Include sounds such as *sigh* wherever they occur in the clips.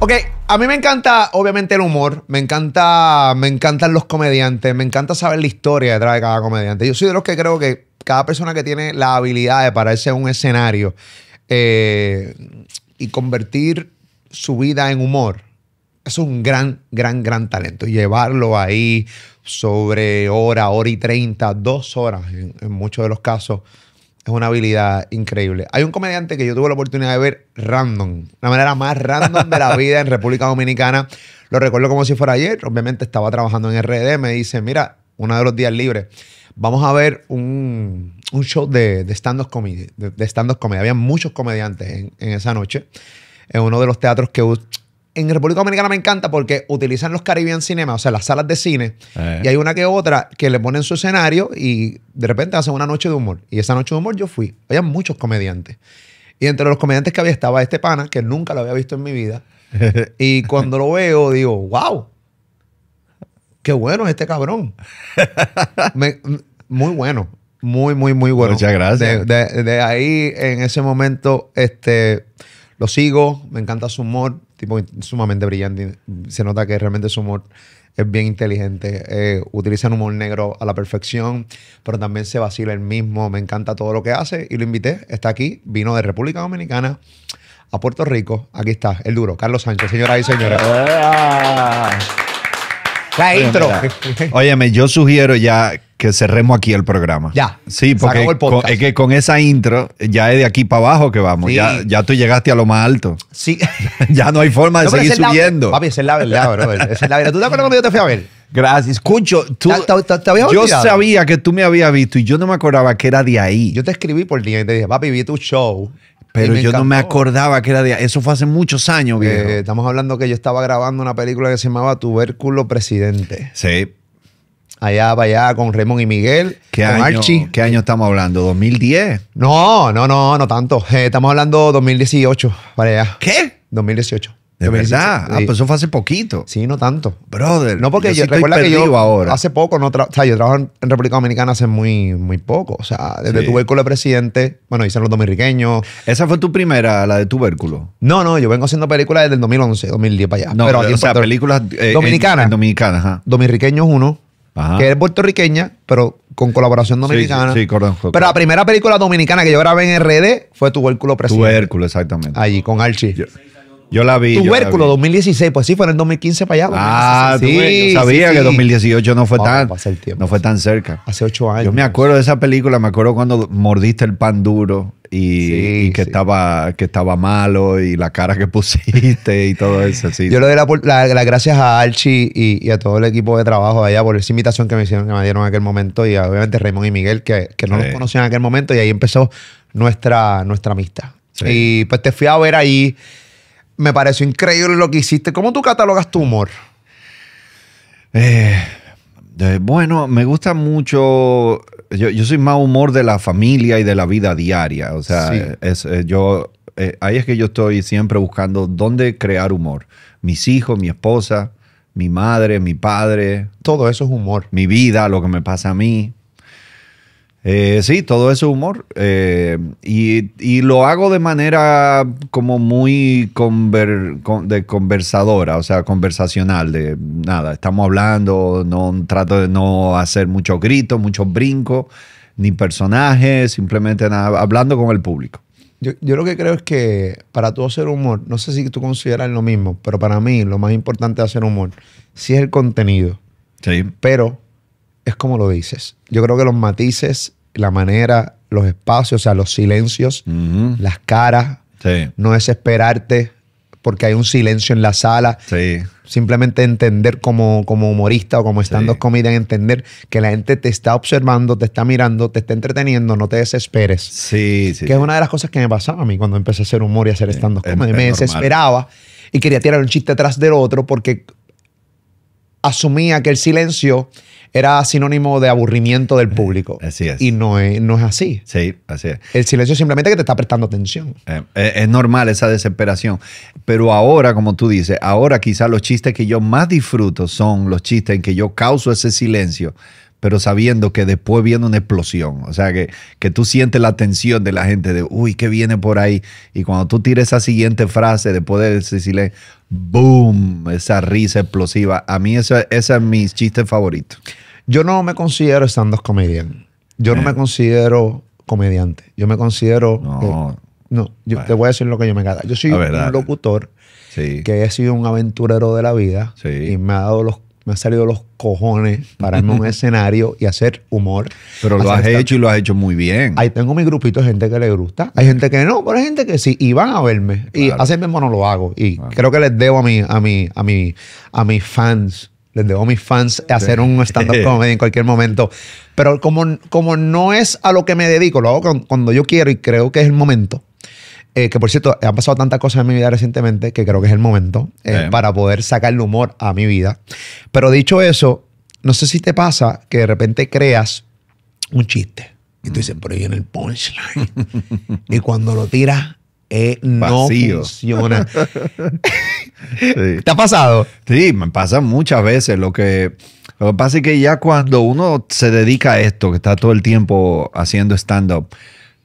Ok, a mí me encanta, obviamente, el humor. Me encanta, me encantan los comediantes. Me encanta saber la historia detrás de cada comediante. Yo soy de los que creo que cada persona que tiene la habilidad de pararse en un escenario eh, y convertir su vida en humor es un gran, gran, gran talento. Llevarlo ahí sobre hora, hora y treinta, dos horas en muchos de los casos es una habilidad increíble. Hay un comediante que yo tuve la oportunidad de ver random, la manera más random de la *laughs* vida en República Dominicana. Lo recuerdo como si fuera ayer. Obviamente estaba trabajando en RD. Me dice, mira, uno de los días libres, vamos a ver un, show de, stand-up comedy, de, Había muchos comediantes en, en esa noche, en uno de los teatros que en República Dominicana me encanta porque utilizan los Caribbean Cinema, o sea, las salas de cine, eh. y hay una que otra que le ponen su escenario y de repente hacen una noche de humor. Y esa noche de humor yo fui. Había muchos comediantes. Y entre los comediantes que había estaba este pana, que nunca lo había visto en mi vida. *laughs* y cuando lo veo, digo, wow, qué bueno es este cabrón. muy bueno, muy, muy, muy bueno. Muchas gracias. De, ahí, en ese momento, este, lo sigo, me encanta su humor tipo sumamente brillante. Se nota que realmente su humor es bien inteligente. Eh, utiliza el humor negro a la perfección, pero también se vacila el mismo. Me encanta todo lo que hace y lo invité. Está aquí, vino de República Dominicana a Puerto Rico. Aquí está, el duro, Carlos Sánchez, señoras y señores. La intro. Óyeme, yo sugiero ya que cerremos aquí el programa. Ya. Sí, porque es que con esa intro ya es de aquí para abajo que vamos. Ya, tú llegaste a lo más alto. Sí. *laughs* ya no hay forma de seguir subiendo. papi, esa es la verdad, bro. Esa es la verdad. ¿Tú te acuerdas cuando yo te fui a ver? Gracias. Escucho, tú. ¿Te, yo sabía que tú me habías visto y yo no me acordaba que era de ahí. Yo te escribí por día y te dije, papi, vi tu show. Pero yo no me acordaba que era de. ahí. Eso fue hace muchos años, viejo. Eh, estamos hablando que yo estaba grabando una película que se llamaba Tubérculo Presidente. Sí. Allá, allá con Raymond y Miguel, ¿Qué año, ¿Qué año estamos hablando? ¿2010? No, no, no, no tanto. Eh, estamos hablando 2018, para allá. ¿Qué? 2018. ¿De verdad? Ah, pues eso fue hace poquito. Sí, no tanto. Brother. No, porque yo, que yo ahora. hace poco, no o sea, yo trabajo en República Dominicana hace muy, muy poco. O sea, desde tubérculo de presidente, bueno, hice los dominicanos. ¿Esa fue tu primera, la de tubérculo? No, no, yo vengo haciendo películas desde el 2011, 2010 para allá. No, pero, o sea, películas dominicanas. Eh, dominicanas, ajá. Dominiqueños uno, que es puertorriqueña, pero con colaboración dominicana. Sí, Pero la primera película dominicana que yo grabé en RD fue Tubérculo Presidente. Tubérculo, exactamente. Allí, con Archie. Yo la vi. Tubérculo, 2016, pues sí, fue en el 2015 para allá. Ah, sí, sabía que 2018 no fue tan. no fue tan cerca. Hace ocho años. Yo me acuerdo de esa película, me acuerdo cuando mordiste el pan duro y, que, estaba, que estaba malo y la cara que *laughs* pusiste y todo eso. yo le doy las gracias a Archie y, a todo el equipo de trabajo allá por esa invitación que me hicieron, que me dieron en aquel momento y obviamente Raymond y Miguel, que, no nos conocían en aquel momento y ahí empezó nuestra, nuestra amistad. Y pues te fui a ver ahí me pareció increíble lo que hiciste. ¿Cómo tú catalogas tu humor? Eh, bueno, me gusta mucho. Yo, soy más humor de la familia y de la vida diaria. O sea, eh, yo. Eh, ahí es que yo estoy siempre buscando dónde crear humor. Mis hijos, mi esposa, mi madre, mi padre. Todo eso es humor. Mi vida, lo que me pasa a mí. Eh, sí, todo ese humor. Eh, y, lo hago de manera como muy de conversadora, o sea, conversacional, de nada, estamos hablando, no trato de no hacer muchos gritos, muchos brincos, ni personajes, simplemente nada, hablando con el público. Yo, yo lo que creo es que para tú hacer humor, no sé si tú consideras lo mismo, pero para mí lo más importante de hacer humor sí es el contenido. Sí. Pero es como lo dices. Yo creo que los matices, la manera, los espacios, o sea, los silencios, las caras, no desesperarte porque hay un silencio en la sala. Sí. Simplemente entender como, como humorista o como estando comida entender que la gente te está observando, te está mirando, te está entreteniendo, no te desesperes. Sí, sí. Que es una de las cosas que me pasaba a mí cuando empecé a hacer humor y a hacer stand-up Me desesperaba y quería tirar un chiste atrás del otro porque asumía que el silencio era sinónimo de aburrimiento del eh, público. Así es. Y no es, no es así. Sí, así es. El silencio simplemente que te está prestando atención. Eh, eh, es normal esa desesperación. Pero ahora, como tú dices, ahora quizás los chistes que yo más disfruto son los chistes en que yo causo ese silencio pero sabiendo que después viene una explosión. O sea, que, que tú sientes la tensión de la gente de, uy, ¿qué viene por ahí? Y cuando tú tires esa siguiente frase, después de decirle, boom, esa risa explosiva, a mí ese, ese es mi chiste favorito. Yo no me considero stand-up comedian. Yo no eh. me considero comediante. Yo me considero... No. no, yo te voy a decir lo que yo me gano. Yo soy un locutor que he sido un aventurero de la vida y me ha dado los me ha salido los cojones pararme en un *laughs* escenario y hacer humor. Pero lo has hecho y lo has hecho muy bien. Ahí tengo mi grupito de gente que le gusta. Hay gente que no, pero hay gente que sí. Y van a verme. Claro. Y mismo no lo hago. Y creo que les debo a, mi, a, mi, a, mi, a mis fans. Les debo a mis fans hacer un stand-up *laughs* comedy en cualquier momento. Pero como, como no es a lo que me dedico, lo hago cuando yo quiero y creo que es el momento. Eh, que por cierto, han pasado tantas cosas en mi vida recientemente que creo que es el momento eh, para poder sacar el humor a mi vida. Pero dicho eso, no sé si te pasa que de repente creas un chiste. Y tú dices, pero viene el punchline. *laughs* y cuando lo tiras, eh, no funciona. *laughs* ¿Te ha pasado? Sí, me pasa muchas veces. Lo que, lo que pasa es que ya cuando uno se dedica a esto, que está todo el tiempo haciendo stand-up,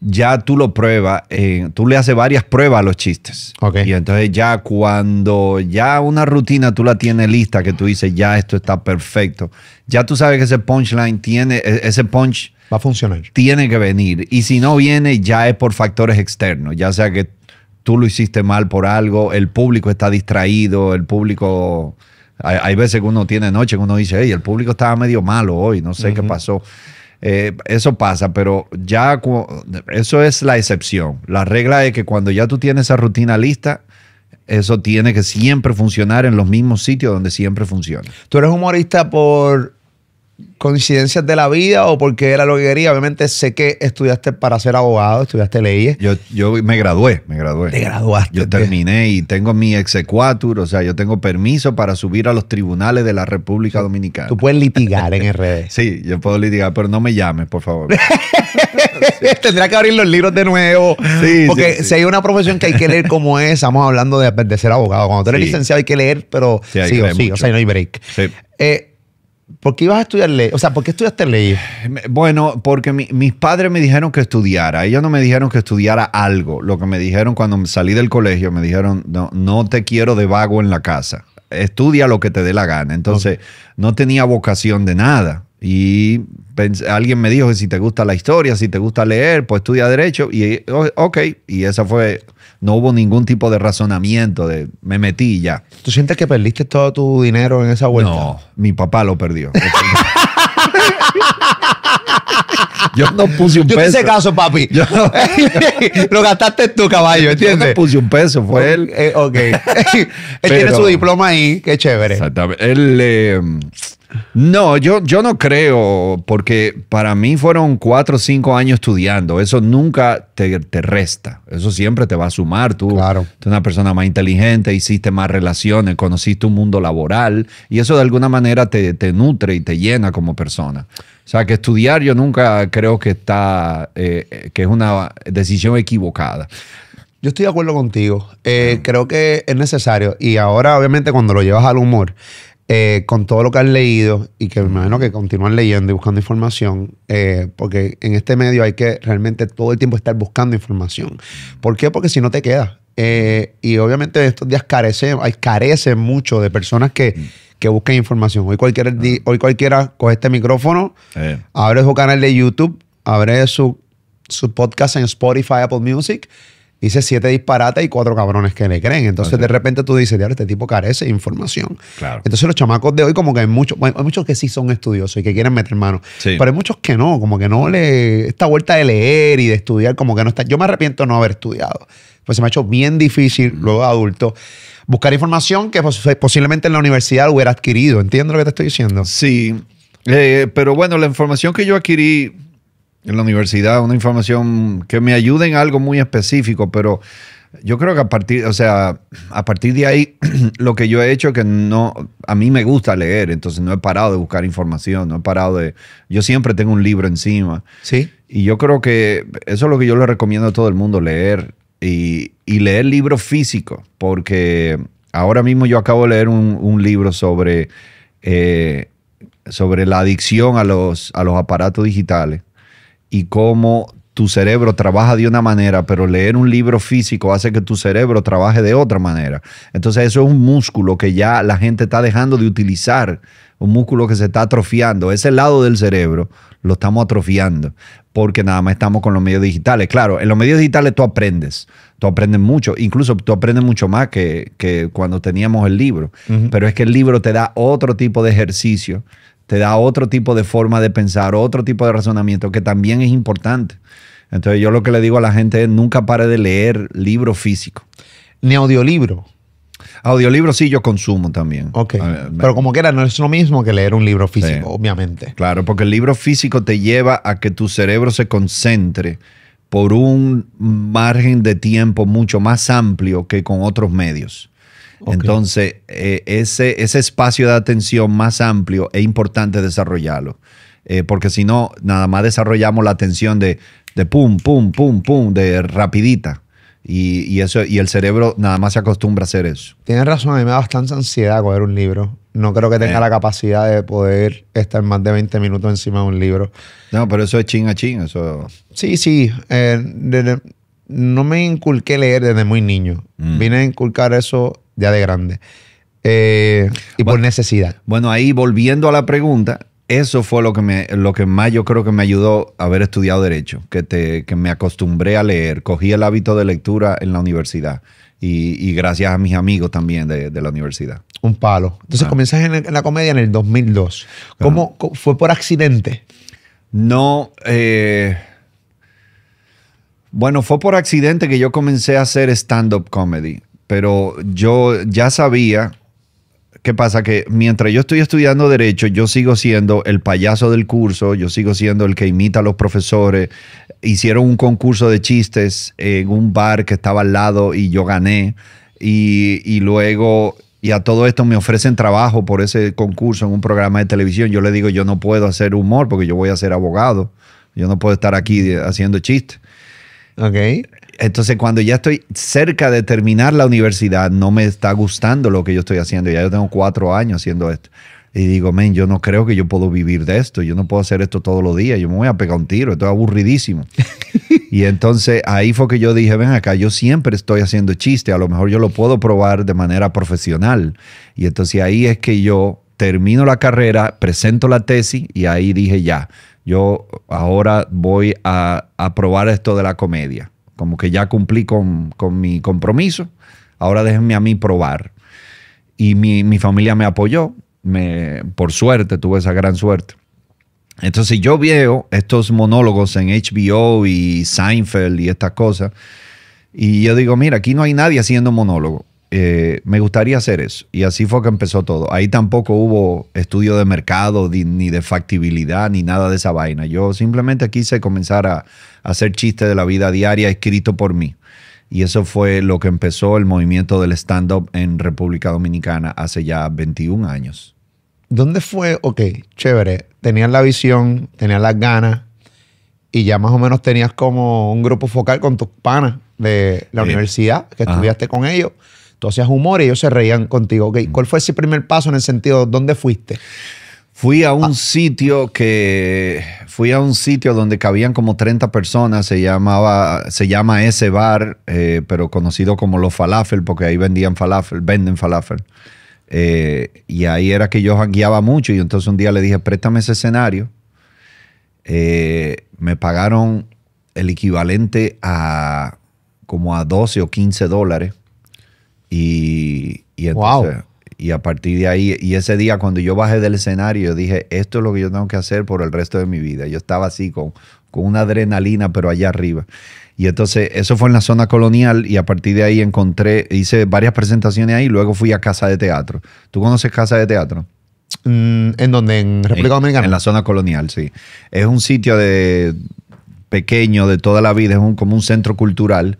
ya tú lo pruebas, eh, tú le haces varias pruebas a los chistes. Y entonces ya cuando ya una rutina tú la tienes lista, que tú dices, ya esto está perfecto, ya tú sabes que ese punchline tiene, e, ese punch... Va a funcionar. Tiene que venir. Y si no viene, ya es por factores externos, ya sea que tú lo hiciste mal por algo, el público está distraído, el público... Hay, veces que uno tiene noche que uno dice, hey, el público estaba medio malo hoy, no sé qué pasó. Eh, eso pasa, pero ya eso es la excepción. La regla es que cuando ya tú tienes esa rutina lista, eso tiene que siempre funcionar en los mismos sitios donde siempre funciona. ¿Tú eres humorista por coincidencias de la vida o porque era lo que quería. Obviamente sé que estudiaste para ser abogado, estudiaste leyes. Yo, yo me gradué, me gradué. Te graduaste. Yo terminé y tengo mi exequatur, o sea, yo tengo permiso para subir a los tribunales de la República Dominicana. Tú puedes litigar en RD. *laughs* sí, yo puedo litigar, pero no me llames, por favor. *laughs* Tendría que abrir los libros de nuevo. Sí, porque si hay una profesión que hay que leer como es, estamos hablando de, de ser abogado. Cuando tú eres licenciado hay que leer, pero sí, o sí, o sea, no hay break. Eh, ¿Por qué ibas a estudiar ley? O sea, ¿por qué estudiaste ley? Bueno, porque mis padres me dijeron que estudiara. Ellos no me dijeron que estudiara algo. Lo que me dijeron cuando salí del colegio, me dijeron, no, no te quiero de vago en la casa. Estudia lo que te dé la gana. Entonces, no tenía vocación de nada. Y alguien me dijo que si te gusta la historia, si te gusta leer, pues estudia derecho. Y eh, ok, y esa fue no hubo ningún tipo de razonamiento de me metí y ya. ¿Tú sientes que perdiste todo tu dinero en esa vuelta? No, mi papá lo perdió. *laughs* Yo no puse un peso. Yo hice caso, papi. *laughs* lo gastaste tú, caballo, ¿entiendes? Yo no puse un peso, fue él. ok. Eh, *laughs* él tiene su diploma ahí, qué chévere. Exactamente. Él, eh, no, yo, yo no creo, porque para mí fueron cuatro o cinco años estudiando. Eso nunca te, resta. Eso siempre te va a sumar. Tú claro. eres una persona más inteligente, hiciste más relaciones, conociste un mundo laboral y eso de alguna manera te, nutre y te llena como persona. O sea, que estudiar yo nunca creo que está, eh, que es una decisión equivocada. Yo estoy de acuerdo contigo. Eh, creo que es necesario. Y ahora, obviamente, cuando lo llevas al humor, eh, con todo lo que has leído y que me imagino que continúan leyendo y buscando información, eh, porque en este medio hay que realmente todo el tiempo estar buscando información. ¿Por qué? Porque si no te quedas. Eh, y obviamente estos días carece, mucho de personas que, que busquen información. Hoy cualquiera, ah. hoy cualquiera coge este micrófono, abre su canal de YouTube, abre su, su podcast en Spotify, Apple Music dice siete disparates y cuatro cabrones que le creen. Entonces, de repente tú dices, este tipo carece de información. Entonces, los chamacos de hoy, como que hay muchos, hay muchos que sí son estudiosos y que quieren meter mano, pero hay muchos que no, como que no le. Esta vuelta de leer y de estudiar, como que no está. Yo me arrepiento no haber estudiado. Pues se me ha hecho bien difícil, luego adulto, buscar información que posiblemente en la universidad hubiera adquirido. ¿Entiendes lo que te estoy diciendo? Sí. Eh, pero bueno, la información que yo adquirí en la universidad una información que me ayude en algo muy específico, pero yo creo que a partir, o sea, a partir de ahí, *clears throat* lo que yo he hecho es que no, a mí me gusta leer, entonces no he parado de buscar información, no he parado de, yo siempre tengo un libro encima. Sí. Y yo creo que eso es lo que yo le recomiendo a todo el mundo, leer y, y leer libros físicos, porque ahora mismo yo acabo de leer un, libro sobre, eh, sobre la adicción a los, a los aparatos digitales y cómo tu cerebro trabaja de una manera, pero leer un libro físico hace que tu cerebro trabaje de otra manera. Entonces eso es un músculo que ya la gente está dejando de utilizar, un músculo que se está atrofiando. Ese lado del cerebro lo estamos atrofiando porque nada más estamos con los medios digitales. Claro, en los medios digitales tú aprendes, tú aprendes mucho, incluso tú aprendes mucho más que, que cuando teníamos el libro, pero es que el libro te da otro tipo de ejercicio te da otro tipo de forma de pensar, otro tipo de razonamiento que también es importante. Entonces yo lo que le digo a la gente es nunca pare de leer libro físico. Ni audiolibro. Audiolibro sí yo consumo también. Ok. Pero como quiera, no es lo mismo que leer un libro físico, obviamente. Claro, porque el libro físico te lleva a que tu cerebro se concentre por un margen de tiempo mucho más amplio que con otros medios. Entonces, eh, ese, ese espacio de atención más amplio es importante desarrollarlo. Eh, porque si no, nada más desarrollamos la atención de, de pum, pum, pum, pum, de rapidita. Y, eso, y el cerebro nada más se acostumbra a hacer eso. Tienes razón, a mí me da bastante ansiedad coger un libro. No creo que tenga eh. la capacidad de poder estar más de 20 minutos encima de un libro. No, pero eso es chin a Eso... Sí, sí. no me inculqué leer desde muy niño. Mm. Vine a inculcar eso ya de grande. Eh, y por necesidad. Bueno, ahí volviendo a la pregunta, eso fue lo que, me, lo que más yo creo que me ayudó a haber estudiado Derecho, que, me acostumbré a leer, cogí el hábito de lectura en la universidad y, gracias a mis amigos también de, la universidad. Un palo. Entonces ah. comienzas en, la comedia en el 2002. ¿Cómo fue por accidente? No, eh, bueno, fue por accidente que yo comencé a hacer stand-up comedy pero yo ya sabía, ¿qué pasa? Que mientras yo estoy estudiando derecho, yo sigo siendo el payaso del curso, yo sigo siendo el que imita a los profesores. Hicieron un concurso de chistes en un bar que estaba al lado y yo gané. Y, luego, y a todo esto me ofrecen trabajo por ese concurso en un programa de televisión. Yo le digo, yo no puedo hacer humor porque yo voy a ser abogado. Yo no puedo estar aquí haciendo chistes. Ok. Entonces, cuando ya estoy cerca de terminar la universidad, no me está gustando lo que yo estoy haciendo. Ya yo tengo cuatro años haciendo esto. Y digo, men, yo no creo que yo puedo vivir de esto. Yo no puedo hacer esto todos los días. Yo me voy a pegar un tiro. Esto es aburridísimo. *laughs* y entonces ahí fue que yo dije, ven acá, yo siempre estoy haciendo chiste. A lo mejor yo lo puedo probar de manera profesional. Y entonces ahí es que yo termino la carrera, presento la tesis y ahí dije, ya, yo ahora voy a, a probar esto de la comedia como que ya cumplí con, mi compromiso, ahora déjenme a mí probar. Y mi, familia me apoyó, me, por suerte, tuve esa gran suerte. Entonces yo veo estos monólogos en HBO y Seinfeld y estas cosas, y yo digo, mira, aquí no hay nadie haciendo monólogo. Eh, me gustaría hacer eso. Y así fue que empezó todo. Ahí tampoco hubo estudio de mercado, ni de factibilidad, ni nada de esa vaina. Yo simplemente quise comenzar a, hacer chistes de la vida diaria escrito por mí. Y eso fue lo que empezó el movimiento del stand-up en República Dominicana hace ya 21 años. ¿Dónde fue? Ok, chévere. Tenías la visión, tenías las ganas y ya más o menos tenías como un grupo focal con tus panas de la eh, universidad que estudiaste con ellos tú hacías humor y ellos se reían contigo. ¿Cuál fue ese primer paso en el sentido, dónde fuiste? Fui a un ah. sitio que fui a un sitio donde cabían como 30 personas, se llamaba se llama ese bar, eh, pero conocido como los falafel porque ahí vendían falafel, venden falafel. Eh, y ahí era que yo guiaba mucho y entonces un día le dije, "Préstame ese escenario." Eh, me pagaron el equivalente a como a 12 o 15 dólares y, y, entonces, a partir de ahí, y ese día cuando yo bajé del escenario, dije, esto es lo que yo tengo que hacer por el resto de mi vida. Yo estaba así con, con una adrenalina, pero allá arriba. Y entonces eso fue en la zona colonial y a partir de ahí encontré, hice varias presentaciones ahí, luego fui a Casa de Teatro. ¿Tú conoces Casa de Teatro? Mm, ¿En donde ¿En República Dominicana? En, la zona colonial, sí. Es un sitio de pequeño de toda la vida, es un, como un centro cultural.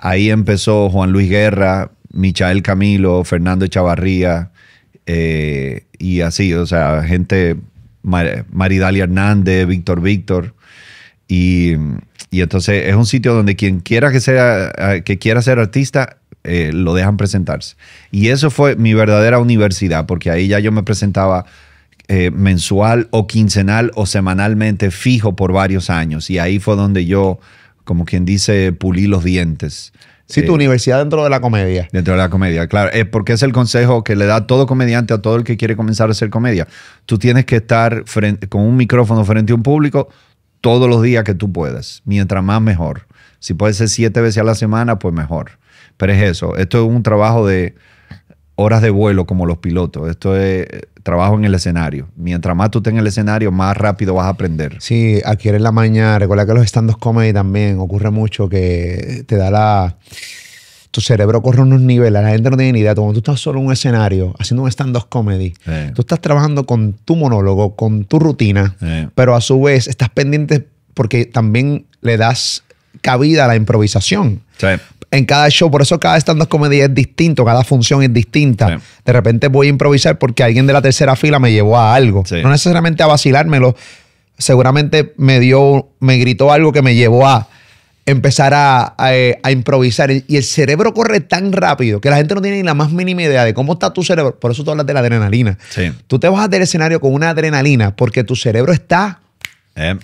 Ahí empezó Juan Luis Guerra, Michael Camilo, Fernando Echavarría eh, y así, o sea, gente, Maridalia Hernández, Víctor Víctor. Y, entonces es un sitio donde quien quiera que, sea, eh, que quiera ser artista, eh, lo dejan presentarse. Y eso fue mi verdadera universidad, porque ahí ya yo me presentaba mensual o quincenal o semanalmente fijo por varios años. Y ahí fue donde yo, como quien dice, pulí los dientes Sí, tu eh, universidad dentro de la comedia. Dentro de la comedia, claro. Eh, porque es el consejo que le da todo comediante a todo el que quiere comenzar a hacer comedia. Tú tienes que estar con un micrófono frente a un público todos los días que tú puedas. Mientras más, mejor. Si puede ser siete veces a la semana, pues mejor. Pero es eso. Esto es un trabajo de horas de vuelo como los pilotos. Esto es trabajo en el escenario. Mientras más tú estés en el escenario, más rápido vas a aprender. Sí, aquí en la mañana, Recuerda que los stand-up comedy también ocurre mucho que te da la tu cerebro corre unos niveles, la gente no tiene ni idea. Cuando tú estás solo en un escenario, haciendo un stand-up comedy, tú estás trabajando con tu monólogo, con tu rutina, pero a su vez estás pendiente porque también le das cabida a la improvisación. Sí en cada show. Por eso cada stand-up comedy es distinto, cada función es distinta. De repente voy a improvisar porque alguien de la tercera fila me llevó a algo. No necesariamente a vacilármelo. Seguramente me dio, me gritó algo que me llevó a empezar eh, a, improvisar. Y el cerebro corre tan rápido que la gente no tiene ni la más mínima idea de cómo está tu cerebro. Por eso tú hablas de la adrenalina. Tú te vas del escenario con una adrenalina porque tu cerebro está... Eh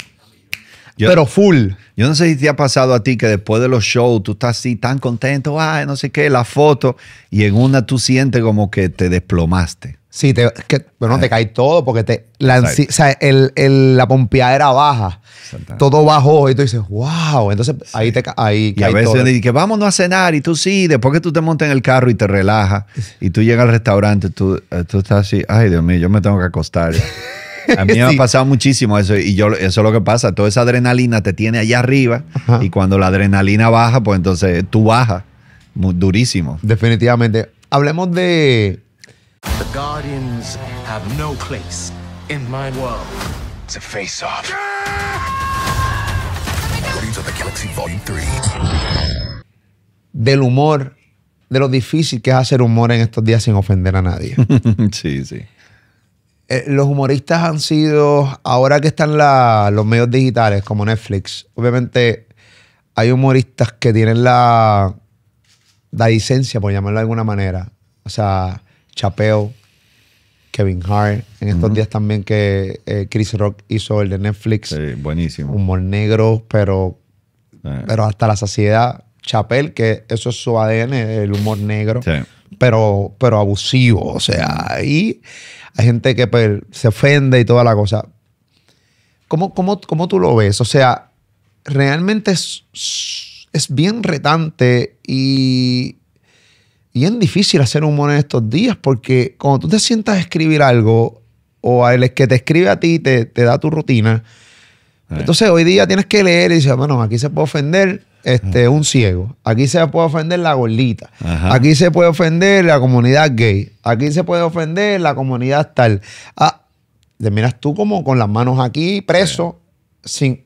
pero full. Yo no sé si te ha pasado a ti que después de los shows tú estás así tan contento, ay, no sé qué, la foto, y en una tú sientes como que te desplomaste. Sí, te, que, bueno, te cae todo porque te, la, o sea, pompeadera baja. Todo bajó y tú dices, wow. Entonces ahí te ahí Y a veces que a cenar y tú sí, después que tú te montas en el carro y te relajas y tú llegas al restaurante, tú, eh, tú estás así, ay Dios mío, yo me tengo que acostar. *laughs* A mí me ha pasado muchísimo eso y yo eso es lo que pasa. Toda esa adrenalina te tiene allá arriba y cuando la adrenalina baja, pues entonces tú bajas durísimo. Definitivamente. Hablemos de... Guardians have no place in my world. It's a face-off. Del humor, de lo difícil que es hacer humor en estos días sin ofender a nadie. *laughs* sí, sí. Eh, los humoristas han sido, ahora que están los medios digitales como Netflix, obviamente hay humoristas que tienen la, la licencia, por llamarlo de alguna manera. O sea, Chapeo, Kevin Hart, en estos días también que eh, Chris Rock hizo el de Netflix. Sí, buenísimo. Humor negro, pero, eh. pero hasta la saciedad. Chapel, que eso es su ADN, el humor negro. Sí pero, pero abusivo. O sea, y hay gente que pues, se ofende y toda la cosa. ¿Cómo, cómo, cómo tú lo ves? O sea, realmente es, es bien retante y bien difícil hacer humor en estos días porque cuando tú te sientas a escribir algo o a el que te escribe a ti te, da tu rutina, eh. entonces hoy día tienes que leer y dices, ah, bueno, aquí se puede ofender, este, un ciego. Aquí se puede ofender la gordita. Aquí se puede ofender la comunidad gay. Aquí se puede ofender la comunidad tal. Ah, miras tú como con las manos aquí, preso, sin...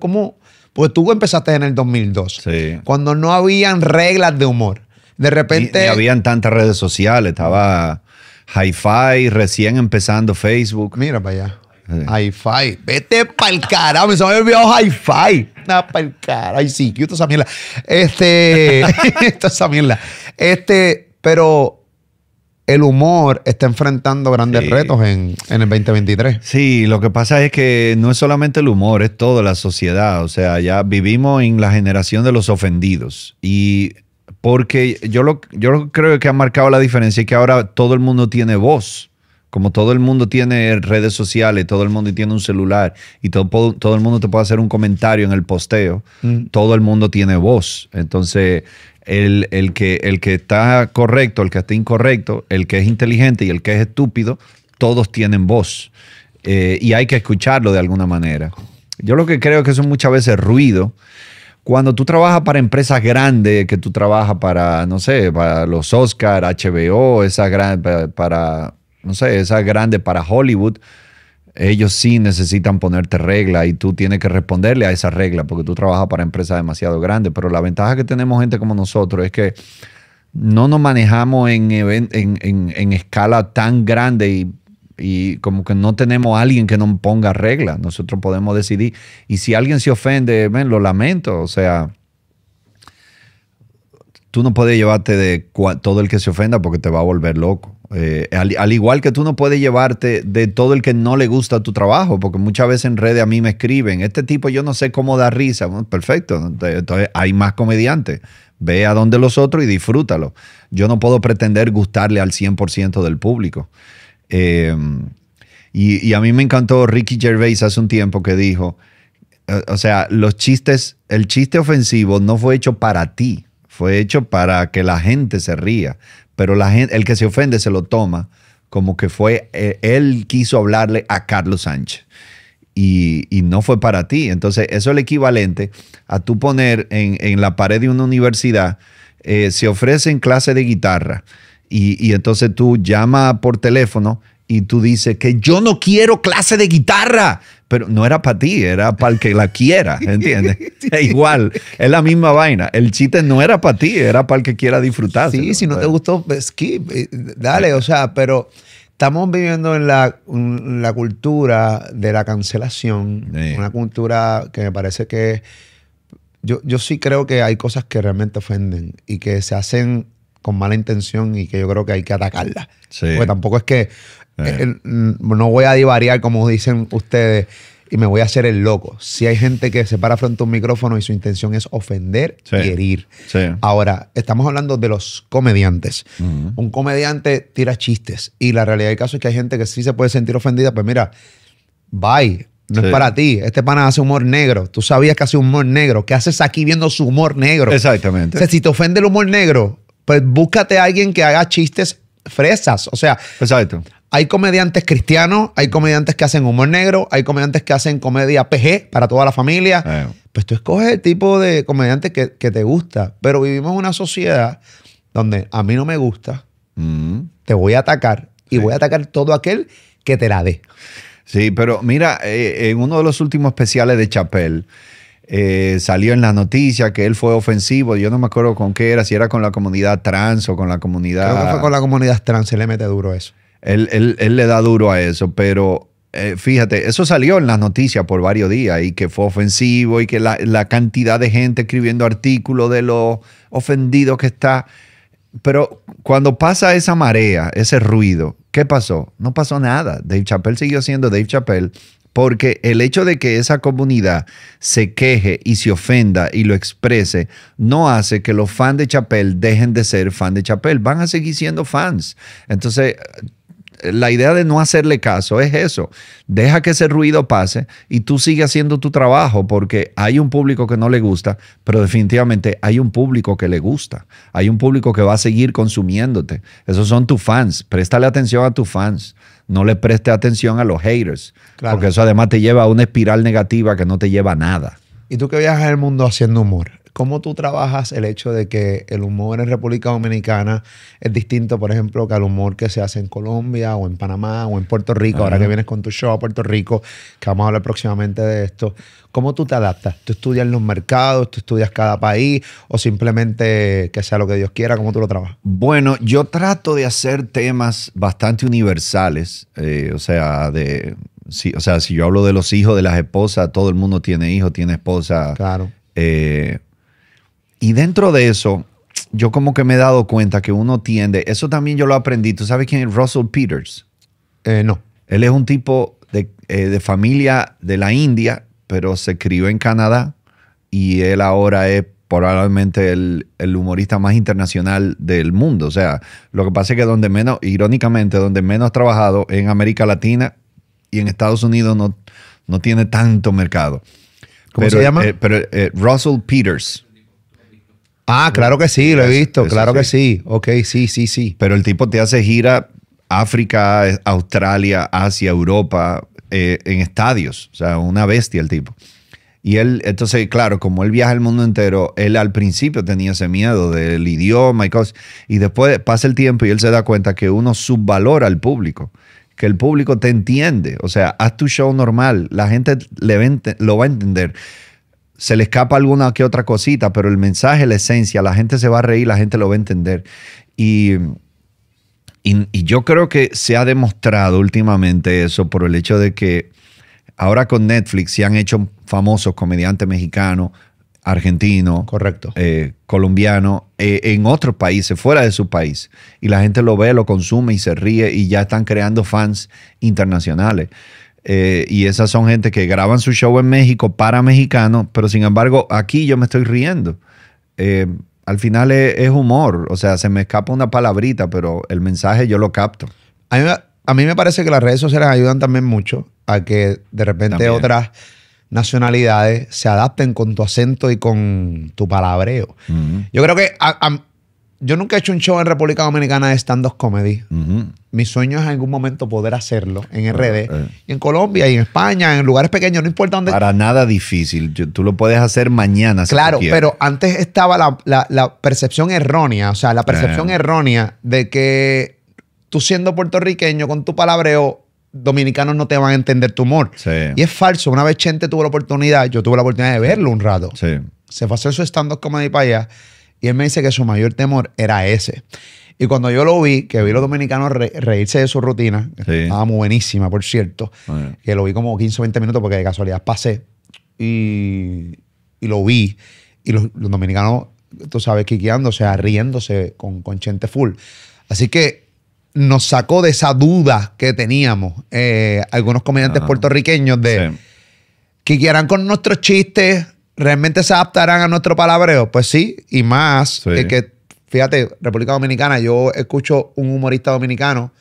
Como, porque tú empezaste en el 2002, sí. cuando no habían reglas de humor. De repente... y habían tantas redes sociales, estaba hi-fi, recién empezando Facebook. Mira para allá. Hi-Fi. Vete el carajo, me se me Hi-Fi para el cara. Ay, sí, que esa mierda. Este, *laughs* esa mierda. Este, pero el humor está enfrentando grandes retos en, el 2023. Sí, lo que pasa es que no es solamente el humor, es toda la sociedad. O sea, ya vivimos en la generación de los ofendidos. Y porque yo, lo, yo creo que ha marcado la diferencia y que ahora todo el mundo tiene voz. Como todo el mundo tiene redes sociales, todo el mundo tiene un celular y todo, todo el mundo te puede hacer un comentario en el posteo, mm. todo el mundo tiene voz. Entonces, el, que, el que está correcto, el que está incorrecto, el que es inteligente y el que es estúpido, todos tienen voz. Eh, y hay que escucharlo de alguna manera. Yo lo que creo que eso muchas veces ruido cuando tú trabajas para empresas grandes, que tú trabajas para, no sé, para los Oscar, HBO, esas grandes, para, no sé, esa grande para Hollywood, ellos sí necesitan ponerte regla y tú tienes que responderle a esa regla porque tú trabajas para empresas demasiado grandes. Pero la ventaja que tenemos gente como nosotros es que no nos manejamos en, escala tan grande y, como que no tenemos a alguien que nos ponga reglas. Nosotros podemos decidir. Y si alguien se ofende, ven, lo lamento. O sea, tú no puedes llevarte de todo el que se ofenda porque te va a volver loco. Eh, al, igual que tú no puedes llevarte de todo el que no le gusta tu trabajo, porque muchas veces en redes a mí me escriben, este tipo yo no sé cómo da risa, perfecto, entonces hay más comediantes, ve a donde los otros y disfrútalo. Yo no puedo pretender gustarle al 100% del público. Eh, y, y, a mí me encantó Ricky Gervais hace un tiempo que dijo, eh, o sea, los chistes, el chiste ofensivo no fue hecho para ti, fue hecho para que la gente se ría pero la gente, el que se ofende se lo toma como que fue, eh, él quiso hablarle a Carlos Sánchez. Y, no fue para ti. Entonces, eso es el equivalente a tú poner en, la pared de una universidad, eh, se ofrecen clases de guitarra y, y entonces tú llamas por teléfono y tú dices que yo no quiero clase de guitarra, pero no era para ti, era para el que la quiera, *laughs* ¿entiendes? Igual, es la misma vaina. El chiste no era para ti, era para el que quiera disfrutar. Sí, si no te gustó, pues, skip, eh, dale, o sea, pero estamos viviendo en la, cultura de la cancelación, una cultura que me parece que yo, yo sí creo que hay cosas que realmente ofenden y que se hacen con mala intención y que yo creo que hay que atacarla. Sí. tampoco es que eh. Eh, mm, no voy a divariar como dicen ustedes y me voy a hacer el loco. Si hay gente que se para frente a un micrófono y su intención es ofender y herir. Ahora, estamos hablando de los comediantes. Un comediante tira chistes y la realidad del caso es que hay gente que sí se puede sentir ofendida. Pues mira, bye. No es para ti. Este pana hace humor negro. Tú sabías que hace humor negro. ¿Qué haces aquí viendo su humor negro? Exactamente. si te ofende el humor negro, pues búscate a alguien que haga chistes fresas. O sea, Exacto. Hay comediantes cristianos, hay comediantes que hacen humor negro, hay comediantes que hacen comedia PG para toda la familia. Eh. Pues tú escoges el tipo de comediante que, te gusta. Pero vivimos en una sociedad donde a mí no me gusta, mm. te voy a atacar y voy a atacar todo aquel que te la dé. Sí, pero mira, eh, en uno de los últimos especiales de Chapel eh, salió en la noticia que él fue ofensivo. Yo no me acuerdo con qué era, si era con la comunidad trans o con la comunidad. Creo que fue con la comunidad trans, se le mete duro eso. Él, él, le da duro a eso, pero eh, fíjate, eso salió en las noticias por varios días y que fue ofensivo y que la, la cantidad de gente escribiendo artículos de lo ofendido que está. Pero cuando pasa esa marea, ese ruido, ¿qué pasó? No pasó nada. Dave Chappelle siguió siendo Dave Chappelle porque el hecho de que esa comunidad se queje y se ofenda y lo exprese no hace que los fans de Chappelle dejen de ser fans de Chappelle, van a seguir siendo fans. Entonces, la idea de no hacerle caso es eso. Deja que ese ruido pase y tú sigue haciendo tu trabajo porque hay un público que no le gusta, pero definitivamente hay un público que le gusta. Hay un público que va a seguir consumiéndote. Esos son tus fans. Préstale atención a tus fans. No le preste atención a los haters. Porque eso además te lleva a una espiral negativa que no te lleva a nada. Y tú que viajas el mundo haciendo humor, ¿Cómo tú trabajas el hecho de que el humor en República Dominicana es distinto, por ejemplo, que al humor que se hace en Colombia o en Panamá o en Puerto Rico? Ahora que vienes con tu show a Puerto Rico, que vamos a hablar próximamente de esto, ¿cómo tú te adaptas? ¿Tú estudias los mercados? ¿Tú estudias cada país? ¿O simplemente que sea lo que Dios quiera? ¿Cómo tú lo trabajas? Bueno, yo trato de hacer temas bastante universales, eh, o sea, de o sea, si yo hablo de los hijos, de las esposas, todo el mundo tiene hijos, tiene esposa. Claro. Eh, y dentro de eso, yo como que me he dado cuenta que uno tiende, eso también yo lo aprendí, ¿tú sabes quién es Russell Peters? Eh, no. Él es un tipo eh, de, familia de la India, pero se crió en Canadá y él ahora es probablemente el, humorista más internacional del mundo. O sea, lo que pasa es que donde menos, irónicamente, donde menos ha trabajado en América Latina y en Estados Unidos no, no tiene tanto mercado. ¿Cómo se llama? Eh, pero Russell Peters. Ah, claro que sí, lo he visto, claro que sí. Ok, sí, sí, sí. Pero el tipo te hace gira África, Australia, Asia, Europa, eh, en estadios. O sea, una bestia el tipo. Y él, entonces, claro, como él viaja el mundo entero, él al principio tenía ese miedo del idioma y cosas. Y después pasa el tiempo y él se da cuenta que uno subvalora al público, que el público te entiende. O sea, haz tu show normal, la gente le lo va a entender se le escapa alguna que otra cosita, pero el mensaje, la esencia, la gente se va a reír, la gente lo va a entender. Y, y, yo creo que se ha demostrado últimamente eso por el hecho de que ahora con Netflix se han hecho famosos comediantes mexicanos, argentinos, correcto, eh, colombianos, eh, en otros países, fuera de su país. Y la gente lo ve, lo consume y se ríe y ya están creando fans internacionales. Eh, y esas son gente que graban su show en México para mexicanos, pero sin embargo aquí yo me estoy riendo. Eh, al final es, humor, o sea, se me escapa una palabrita, pero el mensaje yo lo capto. A mí, me parece que las redes sociales ayudan también mucho a que de repente otras nacionalidades se adapten con tu acento y con tu palabreo. Yo creo que yo nunca he hecho un show en República Dominicana de stand-up comedy. Mi sueño es en algún momento poder hacerlo en RD, eh. en Colombia, y en España, en lugares pequeños, no importa dónde. Para nada difícil. tú lo puedes hacer mañana. Claro, pero antes estaba la, percepción errónea, o sea, la percepción eh. errónea de que tú siendo puertorriqueño con tu palabreo dominicanos no te van a entender tu humor. Y es falso. Una vez Chente tuvo la oportunidad, yo tuve la oportunidad de verlo un rato. Sí. Se fue a hacer su stand-up comedy para allá y él me dice que su mayor temor era ese. Y cuando yo lo vi, que vi a los dominicanos reírse de su rutina, estaba muy buenísima, por cierto, ah, que lo vi como 15 o 20 minutos porque de casualidad pasé y, lo vi. Y los, dominicanos, tú sabes, quiqueándose, o riéndose con, con gente full. Así que nos sacó de esa duda que teníamos eh, algunos comediantes puertorriqueños de que quieran con nuestros chistes ¿Realmente se adaptarán a nuestro palabreo? Pues sí, y más que, fíjate, República Dominicana, yo escucho un humorista dominicano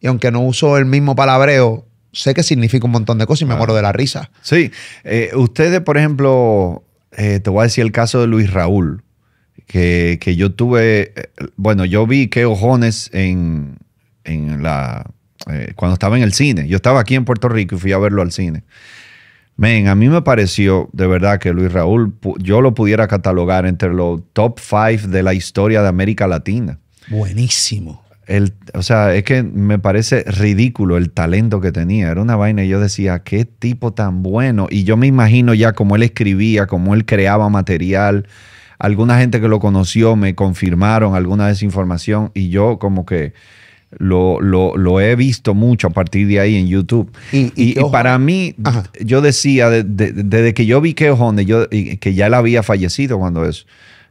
y aunque no uso el mismo palabreo, sé que significa un montón de cosas y me ah. muero de la risa. Sí, eh, ustedes, por ejemplo, eh, te voy a decir el caso de Luis Raúl, que, yo tuve, eh, bueno, yo vi qué ojones en, la, cuando estaba en el cine. Yo estaba aquí en Puerto Rico y fui a verlo al cine. Men, a mí me pareció de verdad que Luis Raúl, yo lo pudiera catalogar entre los top five de la historia de América Latina. Buenísimo. El, o sea, es que me parece ridículo el talento que tenía. Era una vaina y yo decía, qué tipo tan bueno. Y yo me imagino ya cómo él escribía, cómo él creaba material. Alguna gente que lo conoció me confirmaron alguna desinformación y yo como que lo, he visto mucho a partir de ahí en YouTube. Y, para mí, yo decía, desde que yo vi que Ojonde, yo, que ya la había fallecido cuando eso,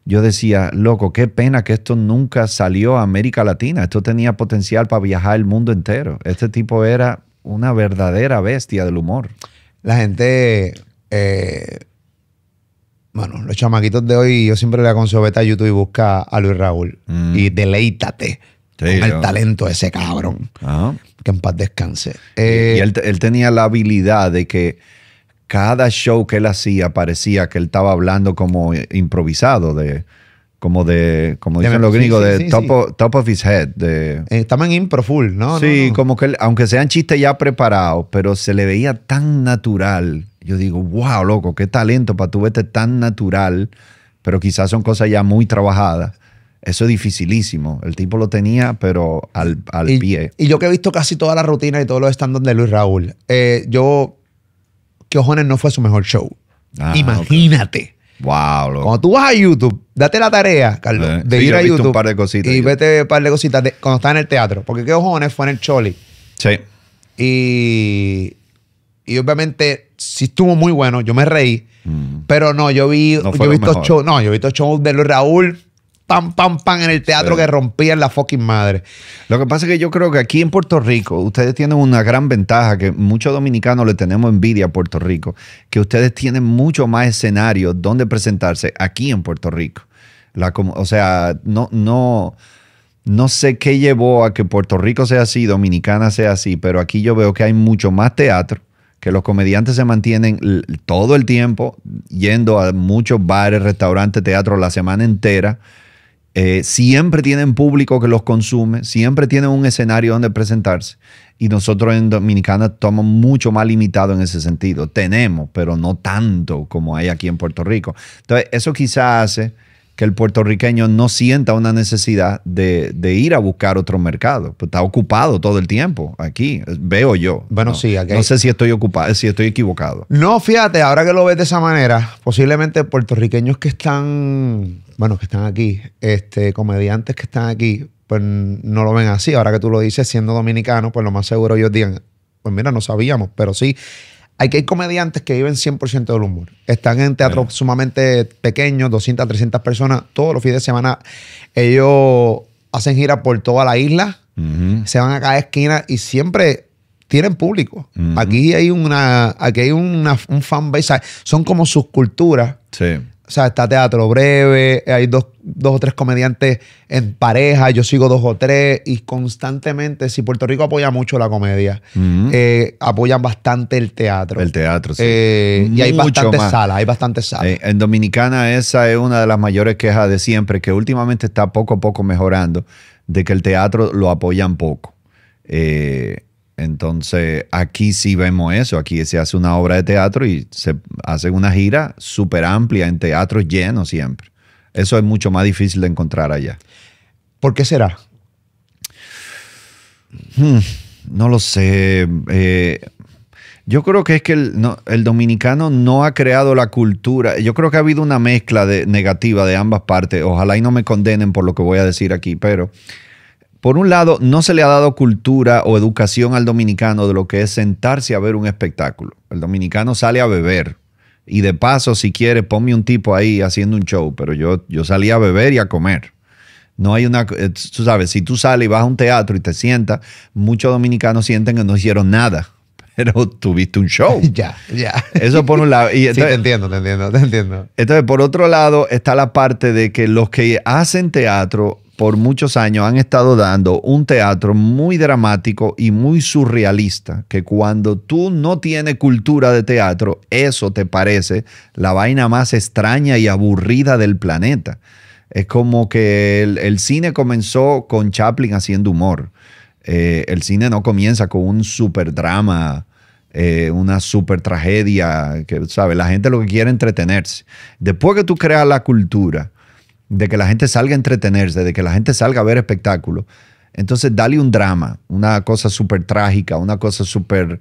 yo decía, loco, qué pena que esto nunca salió a América Latina. Esto tenía potencial para viajar el mundo entero. Este tipo era una verdadera bestia del humor. La gente... Eh, bueno, los chamaquitos de hoy, yo siempre le aconsejo vete a YouTube y busca a Luis Raúl mm. y deleítate el talento de ese cabrón. Ah. Que en paz descanse. y eh, él, tenía la habilidad de que cada show que él hacía parecía que él estaba hablando como improvisado, de, como de, como dicen los gringos, de top, of, his head. De, en eh, estaban impro full, ¿no? Sí, como que aunque sean chistes ya preparados, pero se le veía tan natural. Yo digo, wow, loco, qué talento para tu verte tan natural, pero quizás son cosas ya muy trabajadas eso es dificilísimo. El tipo lo tenía, pero al, pie. Y yo que he visto casi toda la rutina y todos los stand de Luis Raúl, eh, yo. ¿qué Ojones no fue su mejor show. Ah, Imagínate. Wow, loco. Cuando tú vas a YouTube, date la tarea, Carlos, eh, de ir a YouTube. un par Y vete un par de cositas de, cuando estás en el teatro. Porque ¿qué Ojones fue en el Choli. Sí. Y. Y obviamente si estuvo muy bueno, yo me reí, mm. pero no, yo vi, yo he visto shows, no, yo he visto shows de Luis Raúl, pam, pam, pam en el teatro que rompían la fucking madre. Lo que pasa es que yo creo que aquí en Puerto Rico ustedes tienen una gran ventaja que muchos dominicanos le tenemos envidia a Puerto Rico, que ustedes tienen mucho más escenario donde presentarse aquí en Puerto Rico. La, o sea, no, no, no sé qué llevó a que Puerto Rico sea así, Dominicana sea así, pero aquí yo veo que hay mucho más teatro que los comediantes se mantienen todo el tiempo yendo a muchos bares, restaurantes, teatro la semana entera eh, siempre tienen público que los consume, siempre tienen un escenario donde presentarse. Y nosotros en Dominicana estamos mucho más limitados en ese sentido. Tenemos, pero no tanto como hay aquí en Puerto Rico. Entonces, eso quizás hace que el puertorriqueño no sienta una necesidad de, ir a buscar otro mercado. Pues, está ocupado todo el tiempo aquí, veo yo. Bueno, sí, No sé si estoy ocupado, si estoy equivocado. No, fíjate, ahora que lo ves de esa manera, posiblemente puertorriqueños que están, bueno, que están aquí, este, comediantes que están aquí, pues no lo ven así. Ahora que tú lo dices, siendo dominicano, pues lo más seguro ellos digan, pues mira, no sabíamos, pero sí, Aquí hay comediantes que viven 100% del humor. Están en teatros sumamente pequeños, 200, 300 personas. Todos los fines de semana ellos hacen gira por toda la isla. Se van a cada esquina y siempre tienen público. Aquí hay una, aquí hay una, un fan base. Son como sus culturas. Sí. O sea, está Teatro Breve, hay dos, o tres comediantes en pareja, yo sigo dos o tres y constantemente, si Puerto Rico apoya mucho la comedia, mm. eh, apoyan bastante el teatro. El teatro, sí. Eh, y hay bastantes salas, hay bastantes salas. Eh, en Dominicana esa es una de las mayores quejas de siempre, que últimamente está poco a poco mejorando, de que el teatro lo apoyan poco. Entonces, aquí sí vemos eso. Aquí se hace una obra de teatro y se hace una gira súper amplia en teatros llenos siempre. Eso es mucho más difícil de encontrar allá. ¿Por qué será? Hmm, no lo sé. Eh, yo creo que es que el, dominicano no ha creado la cultura. Yo creo que ha habido una mezcla de, negativa de ambas partes. Ojalá y no me condenen por lo que voy a decir aquí, pero por un lado, no se le ha dado cultura o educación al dominicano de lo que es sentarse a ver un espectáculo. El dominicano sale a beber. Y de paso, si quiere, ponme un tipo ahí haciendo un show, pero yo, yo salí a beber y a comer. No hay una, eh, tú sabes, si tú sales y vas a un teatro y te sientas, muchos dominicanos sienten que no hicieron nada, *laughs* pero tuviste un show. *laughs* ya, ya. Eso por un lado. *laughs* sí, te entiendo, te entiendo, te entiendo. Entonces, por otro lado, está la parte de que los que hacen teatro por muchos años han estado dando un teatro muy dramático y muy surrealista, que cuando tú no tienes cultura de teatro, eso te parece la vaina más extraña y aburrida del planeta. Es como que el, cine comenzó con Chaplin haciendo humor. Eh, el cine no comienza con un super drama. Eh, una super tragedia, que sabe, la gente lo que quiere es entretenerse. Después que tú creas la cultura, de que la gente salga a entretenerse, de que la gente salga a ver espectáculos. Entonces, dale un drama, una cosa súper trágica, una cosa súper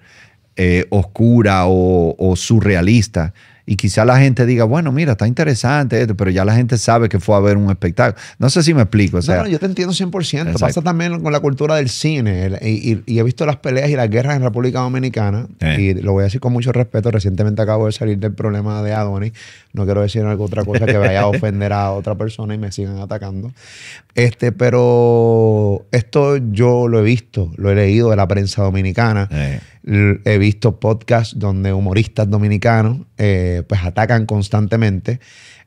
eh, oscura o surrealista. Y quizá la gente diga, bueno, mira, está interesante esto, pero ya la gente sabe que fue a ver un espectáculo. No sé si me explico. O sea, yo te entiendo 100%. Pasa también con la cultura del cine. y, he visto las peleas y las guerras en República Dominicana. Eh. Y lo voy a decir con mucho respeto. Recientemente acabo de salir del problema de Adonis. No quiero decir otra cosa que vaya a *laughs* ofender a otra persona y me sigan atacando. Este, pero esto yo lo he visto, lo he leído de la prensa dominicana. Eh. He visto podcasts donde humoristas dominicanos eh, pues atacan constantemente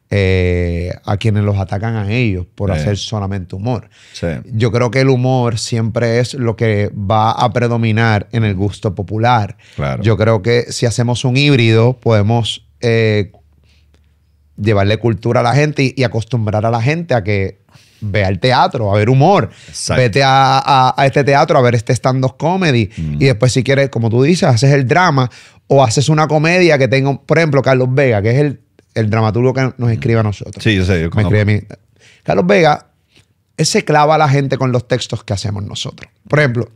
eh, a quienes los atacan a ellos por hacer solamente humor. Yo creo que el humor siempre es lo que va a predominar en el gusto popular. Yo creo que si hacemos un híbrido podemos eh, llevarle cultura a la gente y acostumbrar a la gente a que ve al teatro a ver humor. Vete a, este teatro a ver este stand-up comedy. Mm. Y después, si quieres, como tú dices, haces el drama o haces una comedia que tengo por ejemplo, Carlos Vega, que es el, dramaturgo que nos escribe a nosotros. Sí, yo sé. Yo Me Carlos Vega, ese clava a la gente con los textos que hacemos nosotros. Por ejemplo,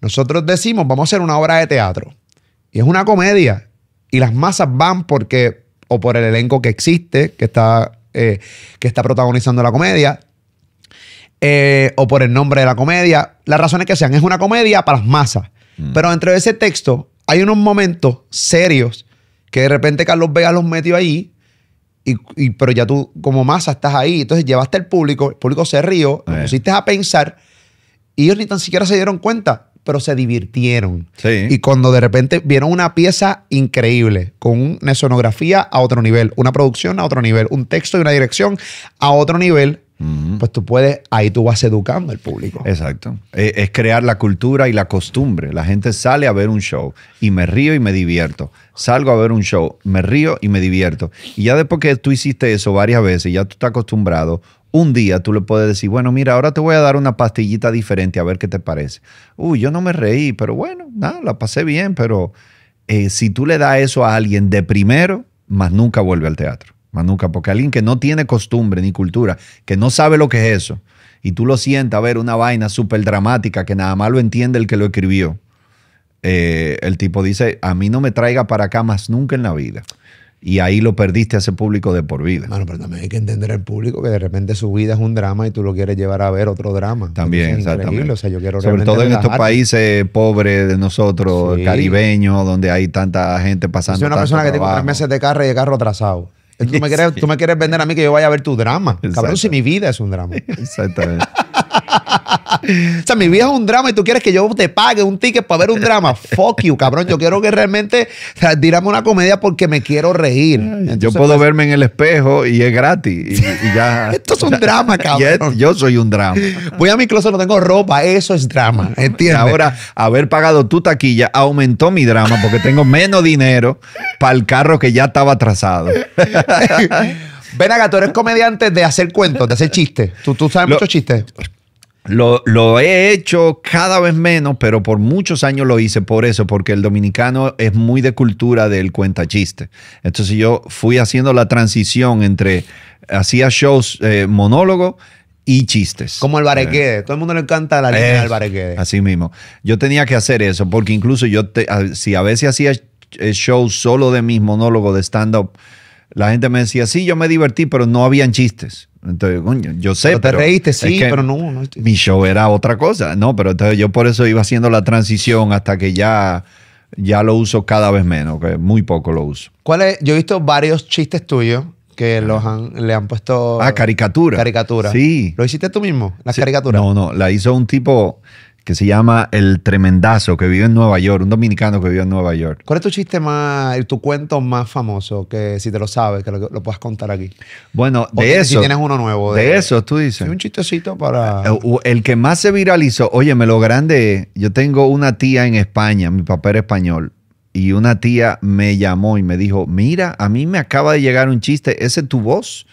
nosotros decimos, vamos a hacer una obra de teatro. Y es una comedia. Y las masas van porque, o por el elenco que existe, que está, eh, que está protagonizando la comedia, eh, o por el nombre de la comedia. Las razones que sean, es una comedia para las masas. Mm. Pero dentro de ese texto hay unos momentos serios que de repente Carlos Vega los metió ahí, y, pero ya tú como masa estás ahí. Entonces llevaste al público, el público se rió, eh. lo pusiste a pensar, y ellos ni tan siquiera se dieron cuenta, pero se divirtieron. Y cuando de repente vieron una pieza increíble, con una escenografía a otro nivel, una producción a otro nivel, un texto y una dirección a otro nivel, pues tú puedes, ahí tú vas educando al público. Exacto. Eh, es, crear la cultura y la costumbre. La gente sale a ver un show y me río y me divierto. Salgo a ver un show, me río y me divierto. Y ya después que tú hiciste eso varias veces, ya tú estás acostumbrado, un día tú le puedes decir, bueno, mira, ahora te voy a dar una pastillita diferente a ver qué te parece. Uy, yo no me reí, pero bueno, nada, la pasé bien, pero eh, si tú le das eso a alguien de primero, más nunca vuelve al teatro nunca porque alguien que no tiene costumbre ni cultura, que no sabe lo que es eso, y tú lo sientas a ver una vaina súper dramática que nada más lo entiende el que lo escribió, eh, el tipo dice, a mí no me traiga para acá más nunca en la vida. Y ahí lo perdiste a ese público de por vida. Bueno, pero también hay que entender al público que de repente su vida es un drama y tú lo quieres llevar a ver otro drama. También, exactamente. O yo quiero Sobre todo en estos países pobres de nosotros, caribeños, donde hay tanta gente pasando. Yo soy una persona que tiene tres meses de carro y de carro atrasado. Tú me, *laughs* quieres, tú me quieres vender a mí que yo vaya a ver tu drama. Cabrón, si mi vida es un drama. *laughs* Exactamente. *laughs* o sea, mi vida es un drama y tú quieres que yo te pague un ticket para ver un drama. Fuck you, cabrón. Yo quiero que realmente o una comedia porque me quiero reír. yo puedo pues, verme en el espejo y es gratis. Y, ya, *laughs* Esto es un drama, cabrón. yo soy un drama. Voy a mi closet, no tengo ropa. Eso es drama. ¿Entiendes? Ahora, haber pagado tu taquilla aumentó mi drama porque tengo menos dinero para el carro que ya estaba atrasado. *laughs* Ven acá, tú eres comediante de hacer cuentos, de hacer chistes. Tú, sabes muchos chistes. Lo, he hecho cada vez menos, pero por muchos años lo hice por eso, porque el dominicano es muy de cultura del cuenta chiste. Entonces yo fui haciendo la transición entre, hacía shows eh, monólogo y chistes. Como el barequede. Eh. Todo el mundo le encanta la línea del barequede. Así mismo. Yo tenía que hacer eso, porque incluso yo, si a veces hacía eh, shows solo de mis monólogos de stand-up, la gente me decía, sí, yo me divertí, pero no habían chistes. Entonces, coño, yo sé. Pero te reíste, sí, pero no, Mi show era otra cosa, ¿no? Pero entonces yo por eso iba haciendo la transición hasta que ya, ya lo uso cada vez menos, que muy poco lo uso. ¿Cuál Yo he visto varios chistes tuyos que los le han puesto. Ah, caricatura. Caricatura. Sí. ¿Lo hiciste tú mismo? Las caricaturas. No, no, la hizo un tipo que se llama El Tremendazo, que vive en Nueva York, un dominicano que vive en Nueva York. ¿Cuál es tu chiste más, tu cuento más famoso, que si te lo sabes, que lo, puedas contar aquí? Bueno, de eso. Si tienes uno nuevo. De, eso, tú dices. Un chistecito para. Eh, el, que más se viralizó, oye, me lo grande yo tengo una tía en España, mi papá era español. Y una tía me llamó y me dijo, mira, a mí me acaba de llegar un chiste, ese es tu voz,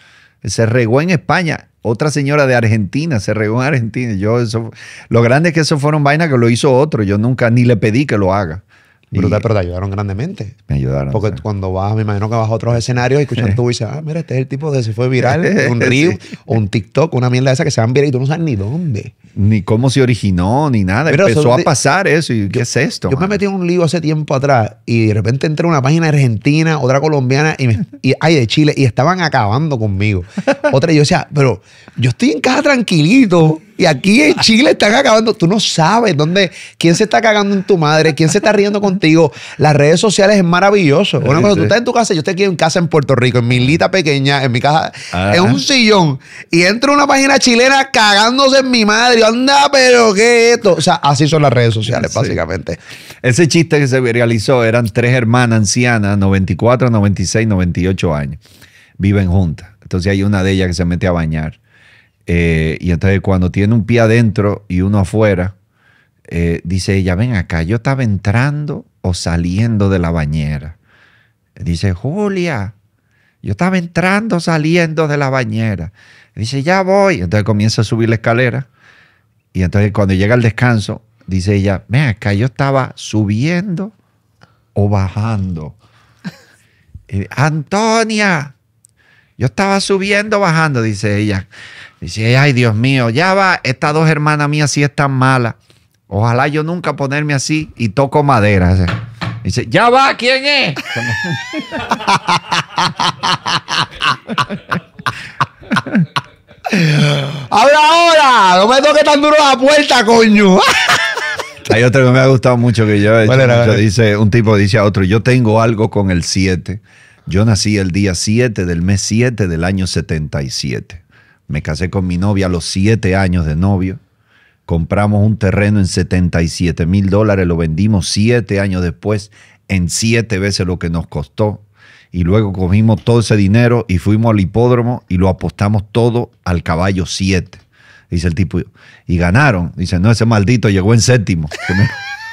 se regó en España otra señora de Argentina se regó en Argentina. Yo, eso, lo grande es que eso fueron vainas que lo hizo otro. Yo nunca ni le pedí que lo haga. Brutal, pero te ayudaron grandemente. Me ayudaron. Porque cuando vas, me imagino que vas a otros escenarios y escuchas tú y dices, ah, mira, este es el tipo de se fue viral, *laughs* un río o un TikTok, una mierda de esa que se van viral y tú no sabes ni dónde. Ni cómo se originó, ni nada. Empezó a pasar eso y ¿qué es esto? Yo me metí en un lío hace tiempo atrás y de repente entré a una página argentina, otra colombiana y, y ay, de Chile y estaban acabando conmigo. *laughs* Otra y yo decía, pero yo estoy en casa tranquilito y aquí en Chile están acabando. Tú no sabes dónde, quién se está cagando en tu madre, quién se está riendo contigo. Las redes sociales es maravilloso. Una cosa, tú estás en tu casa, yo estoy aquí en casa en Puerto Rico, en mi lita pequeña, en mi casa, en un sillón. Y entra una página chilena cagándose en mi madre. anda, pero ¿qué es esto? O sea, así son las redes sociales, básicamente. Ese chiste que se realizó eran tres hermanas ancianas, 94, 96, 98 años. Viven juntas. Entonces hay una de ellas que se mete a bañar eh, y entonces cuando tiene un pie adentro y uno afuera, eh, dice ella, ven acá, yo estaba entrando o saliendo de la bañera. Dice, Julia, yo estaba entrando o saliendo de la bañera. Dice, ya voy. Entonces comienza a subir la escalera. Y entonces cuando llega el descanso, dice ella, ven acá, yo estaba subiendo o bajando. *laughs* Eh, Antonia, yo estaba subiendo o bajando, dice ella. Dice, ay Dios mío, ya va, estas dos hermanas mías sí están malas. Ojalá yo nunca ponerme así y toco madera. Dice, ya va, ¿quién es? *laughs* ¡Habla ahora! ¡No me toques tan duro la puerta, coño! *laughs* Hay otro que me ha gustado mucho que yo Dice, un tipo dice a otro, yo tengo algo con el 7. Yo nací el día 7 del mes 7 del año 77. Me casé con mi novia a los siete años de novio. Compramos un terreno en 77 mil dólares, lo vendimos siete años después en siete veces lo que nos costó. Y luego cogimos todo ese dinero y fuimos al hipódromo y lo apostamos todo al caballo 7. Dice el tipo, y ganaron. Dice, no, ese maldito llegó en séptimo. *laughs*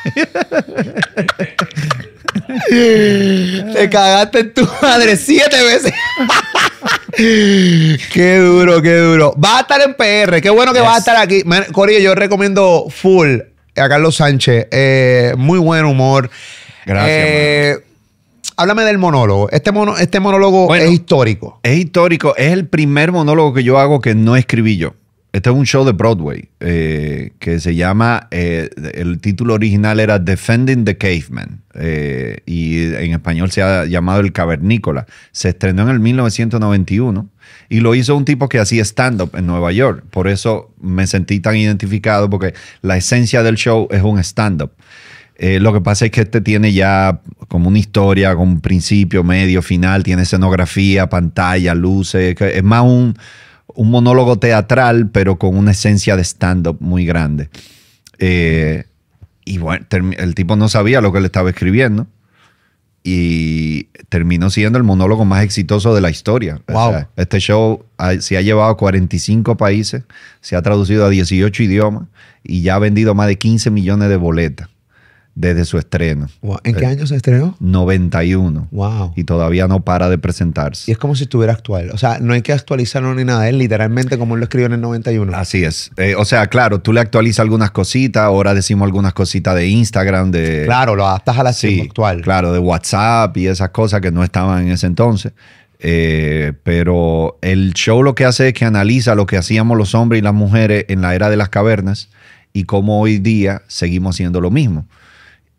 *laughs* Te cagaste en tu madre siete veces. *laughs* qué duro, qué duro. Va a estar en PR. Qué bueno que vas va a estar aquí. Corillo, yo recomiendo full a Carlos Sánchez. Eh, muy buen humor. Gracias. Eh, háblame del monólogo. Este, mono, este monólogo es histórico. Es histórico. Es el primer monólogo que yo hago que no escribí yo. Este es un show de Broadway eh, que se llama, eh, el título original era Defending the Caveman eh, y en español se ha llamado El Cavernícola. Se estrenó en el 1991 y lo hizo un tipo que hacía stand-up en Nueva York. Por eso me sentí tan identificado porque la esencia del show es un stand-up. lo que pasa es que este tiene ya como una historia, con un principio, medio, final, tiene escenografía, pantalla, luces, es más un, un monólogo teatral, pero con una esencia de stand-up muy grande. Eh, y bueno, el tipo no sabía lo que le estaba escribiendo. Y terminó siendo el monólogo más exitoso de la historia. este show se ha llevado a 45 países, se ha traducido a 18 idiomas y ya ha vendido más de 15 millones de boletas desde su estreno. ¿En qué eh, año se estrenó? 91. Wow. Y todavía no para de presentarse. Y es como si estuviera actual. O sea, no hay que actualizarlo ni nada. Es literalmente como él lo escribió en el 91. Así es. Eh, o sea, claro, tú le actualizas algunas cositas. Ahora decimos algunas cositas de Instagram. de Claro, lo adaptas a la situación actual. Claro, de WhatsApp y esas cosas que no estaban en ese entonces. Eh, pero el show lo que hace es que analiza lo que hacíamos los hombres y las mujeres en la era de las cavernas y cómo hoy día seguimos haciendo lo mismo.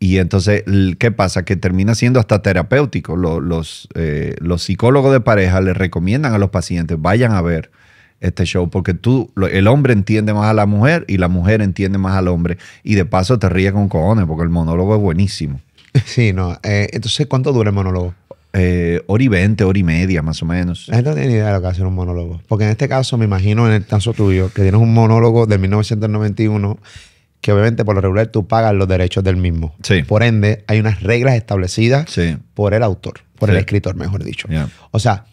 Y entonces, ¿qué pasa? Que termina siendo hasta terapéutico. Los, eh, los, psicólogos de pareja les recomiendan a los pacientes, vayan a ver este show, porque tú, el hombre entiende más a la mujer y la mujer entiende más al hombre. Y de paso te ríes con cojones, porque el monólogo es buenísimo. Sí, no. Eh, entonces, ¿cuánto dura el monólogo? Eh, hora y veinte, hora y media, más o menos. La gente no tiene idea de lo que hace un monólogo. Porque en este caso, me imagino, en el caso tuyo, que tienes un monólogo de 1991 que obviamente por lo regular tú pagas los derechos del mismo. Por ende, hay unas reglas establecidas por el autor, por el escritor, mejor dicho. O sea,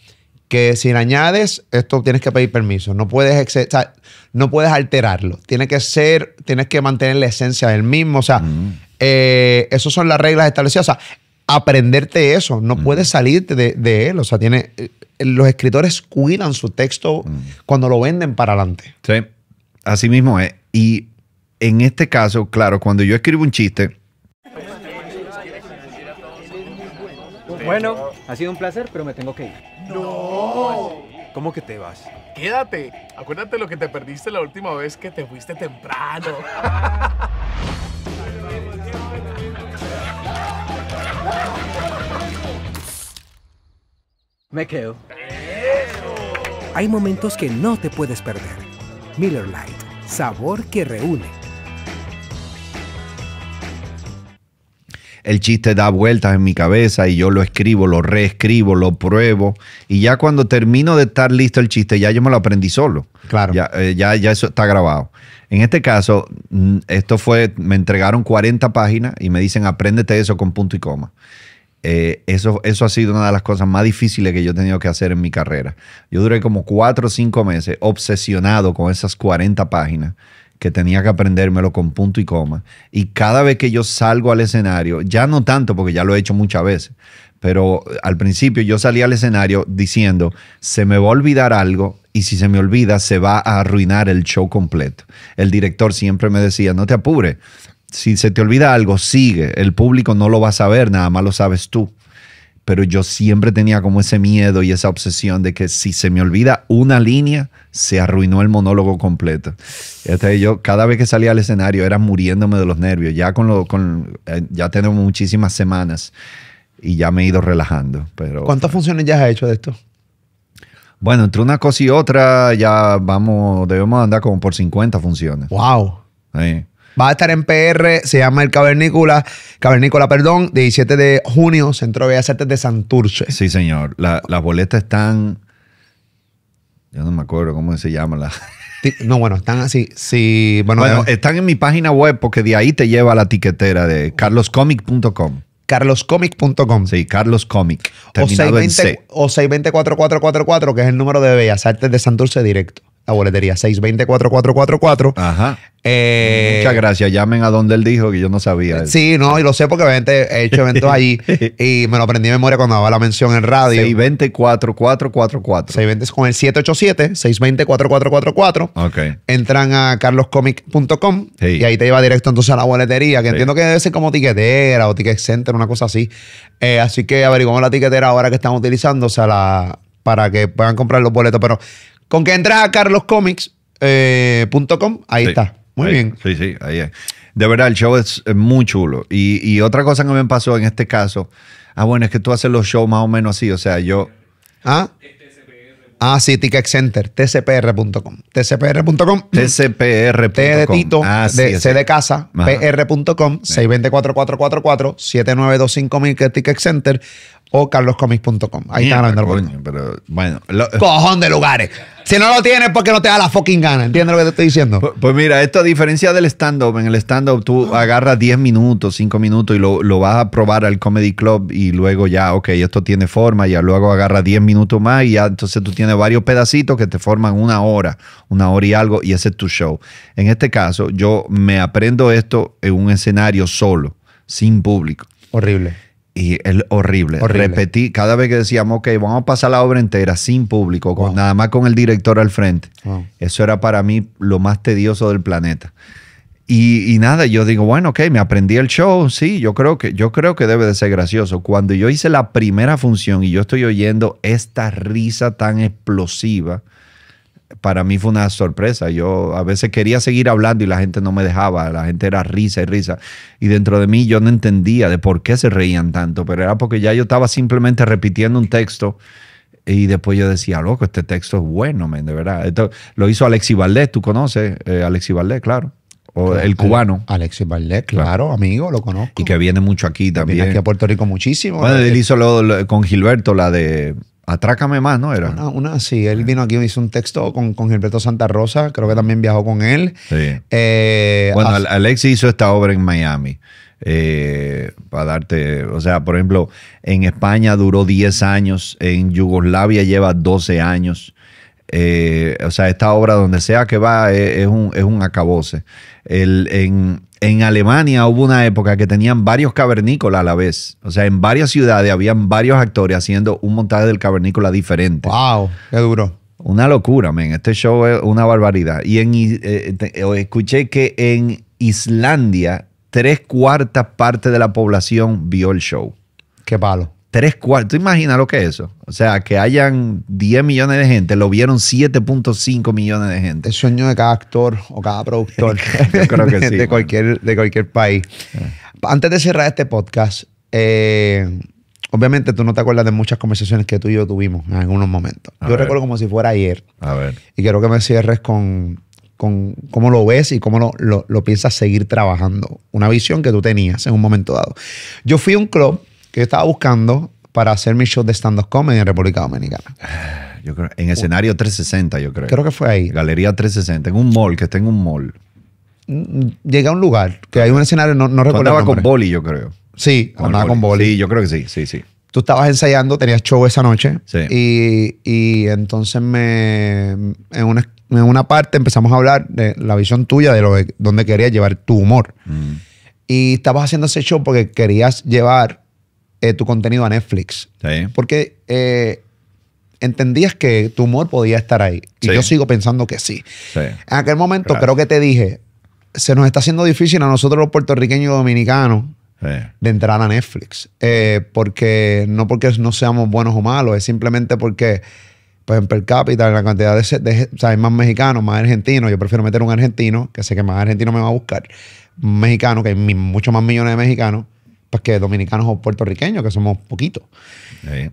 que si le añades, esto tienes que pedir permiso. No puedes, no puedes alterarlo. Tiene que ser, tienes que mantener la esencia del mismo. O sea, eh, esas son las reglas establecidas. O sea, aprenderte eso. No puedes salirte de, él. O sea, tiene, eh, los escritores cuidan su texto cuando lo venden para adelante. Sí, así mismo es. Y en este caso, claro, cuando yo escribo un chiste. Bueno, ha sido un placer, pero me tengo que ir. ¡No! ¿Cómo que te vas? Quédate. Acuérdate lo que te perdiste la última vez que te fuiste temprano. Me quedo. Hay momentos que no te puedes perder. Miller Lite, sabor que reúne. el chiste da vueltas en mi cabeza y yo lo escribo, lo reescribo, lo pruebo. Y ya cuando termino de estar listo el chiste, ya yo me lo aprendí solo. Claro. Ya, eh, ya, eso está grabado. En este caso, mm, esto fue, me entregaron 40 páginas y me dicen, apréndete eso con punto y coma. Eh, eso, eso ha sido una de las cosas más difíciles que yo he tenido que hacer en mi carrera. Yo duré como cuatro o cinco meses obsesionado con esas 40 páginas que tenía que aprendérmelo con punto y coma. Y cada vez que yo salgo al escenario, ya no tanto porque ya lo he hecho muchas veces, pero al principio yo salía al escenario diciendo, se me va a olvidar algo y si se me olvida se va a arruinar el show completo. El director siempre me decía, no te apures, si se te olvida algo, sigue, el público no lo va a saber, nada más lo sabes tú pero yo siempre tenía como ese miedo y esa obsesión de que si se me olvida una línea, se arruinó el monólogo completo. Este, yo cada vez que salía al escenario era muriéndome de los nervios. Ya, con lo, con, eh, ya tenemos muchísimas semanas y ya me he ido relajando. Pero, ¿Cuántas pues funciones ya has hecho de esto? Bueno, entre una cosa y otra ya vamos, debemos andar como por 50 funciones. ¡Wow! Va a estar en PR, se llama El Cavernícola, Cavernícola, perdón, 17 de junio, Centro de Bellas Artes de Santurce. Sí, señor. las boletas están. Yo no me acuerdo cómo se llama la. No, bueno, están así. Sí, bueno, eh, están en mi página web porque de ahí te lleva la tiquetera de carloscomic.com. Carloscomic.com. Sí, Carloscomic. Terminado en O 620-4444, que es el número de Bellas Artes de Santurce directo. La boletería 620-4444. Ajá. Eh, Muchas gracias. Llamen a donde él dijo que yo no sabía. Sí, no, y lo sé porque obviamente he hecho eventos allí *laughs* y me lo aprendí de memoria cuando daba la mención en radio. 624444 620 con el 787-620-4444. Ok. Entran a carloscomic.com y ahí te lleva directo entonces a la boletería, que entiendo que debe ser como tiquetera o ticket center, una cosa así. Eh, así que averiguamos la tiquetera ahora que están utilizando, o sea, la, para que puedan comprar los boletos. Pero con que entras a carloscomics.com, eh, ahí está. Muy bien. Sí, sí, ahí es. De verdad, el show es, muy chulo. Y, otra cosa que me pasó en este caso, ah, bueno, es que tú haces los shows más o menos así, o sea, yo... ¿Ah? Ah, sí, Ticket Center, tcpr.com. tcpr.com. tcpr.com. T de Tito, ah, sí, C de casa, pr.com, 624-444-7925000 que es Ticket Center o carloscomics.com. Ahí está Pero bueno, Cojón de lugares. Si no lo tienes, porque no te da la fucking gana. ¿Entiendes lo que te estoy diciendo? Pues, pues mira, esto a diferencia del stand-up, en el stand-up tú agarras 10 minutos, 5 minutos y lo, lo vas a probar al comedy club y luego ya, ok, esto tiene forma, ya luego agarras 10 minutos más y ya entonces tú tienes varios pedacitos que te forman una hora, una hora y algo y ese es tu show. En este caso, yo me aprendo esto en un escenario solo, sin público. Horrible y el horrible. Repetí cada vez que decíamos, ok, vamos a pasar la obra entera sin público, nada más con el director al frente. Eso era para mí lo más tedioso del planeta. Y, nada, yo digo, bueno, ok, me aprendí el show, sí, yo creo, que, yo creo que debe de ser gracioso. Cuando yo hice la primera función y yo estoy oyendo esta risa tan explosiva, para mí fue una sorpresa. Yo a veces quería seguir hablando y la gente no me dejaba, la gente era risa y risa. Y dentro de mí yo no entendía de por qué se reían tanto, pero era porque ya yo estaba simplemente repitiendo un texto y después yo decía, loco, este texto es bueno, man, de verdad. Esto lo hizo Alexis Valdés, tú conoces, eh, Alexi Valdés, claro. O el cubano. Alexis Valdés, claro, amigo, lo conozco. Y que viene mucho aquí también. Viene aquí a Puerto Rico muchísimo. Bueno, eh, él eh. hizo con Gilberto, la de Atrácame más, ¿no era? Una, una sí. Él vino aquí, hizo un texto con, con Gilberto Santa Rosa, creo que también viajó con él. Sí. Eh, bueno, Alex hizo esta obra en Miami. Eh, para darte, o sea, por ejemplo, en España duró 10 años, en Yugoslavia lleva 12 años. Eh, o sea, esta obra donde sea que va es, un, es acabose. en, en Alemania hubo una época que tenían varios cavernícolas a la vez. O sea, en varias ciudades habían varios actores haciendo un montaje del cavernícola diferente. ¡Wow! ¡Qué duro! Una locura, men. Este show es una barbaridad. Y en, eh, eh, eh, escuché que en Islandia, tres cuartas partes de la población vio el show. ¡Qué palo! Tres cuartos, imagina lo que es eso. O sea, que hayan 10 millones de gente, lo vieron 7.5 millones de gente. El sueño de cada actor o cada productor *laughs* creo que *laughs* de, sí, de cualquier, de cualquier país. Ah. Antes de cerrar este podcast, eh, obviamente tú no te acuerdas de muchas conversaciones que tú y yo tuvimos en algunos momentos. yo recuerdo como si fuera ayer. A ver. Y quiero que me cierres con, con cómo lo ves y cómo lo, lo, lo, piensas seguir trabajando. Una visión que tú tenías en un momento dado. Yo fui a un club que estaba buscando para hacer mi show de stand-up comedy en República Dominicana. *sighs* Yo creo, en escenario 360, yo creo. Creo que fue ahí. Galería 360, en un mall, que está en un mall. Mm, llegué a un lugar que hay un escenario, no, no recuerdo. Andaba con boli, yo creo. Sí, con andaba con boli. Sí, yo creo que sí, sí, sí. Tú estabas ensayando, tenías show esa noche. Sí. Y, entonces me. En una, parte empezamos a hablar de la visión tuya de lo dónde querías llevar tu humor. Mm. Y estabas haciendo ese show porque querías llevar eh, tu contenido a Netflix. Porque eh, entendías que tu humor podía estar ahí. Y yo sigo pensando que sí. En aquel momento creo que te dije, se nos está haciendo difícil a nosotros los puertorriqueños y dominicanos de entrar a Netflix. Eh, porque no porque no seamos buenos o malos, es simplemente porque pues en per cápita, la cantidad de, de o más mexicanos, más argentinos. Yo prefiero meter un argentino, que sé que más argentino me va a buscar. mexicano, que hay muchos más millones de mexicanos, pues, que dominicanos o puertorriqueños, que somos poquitos.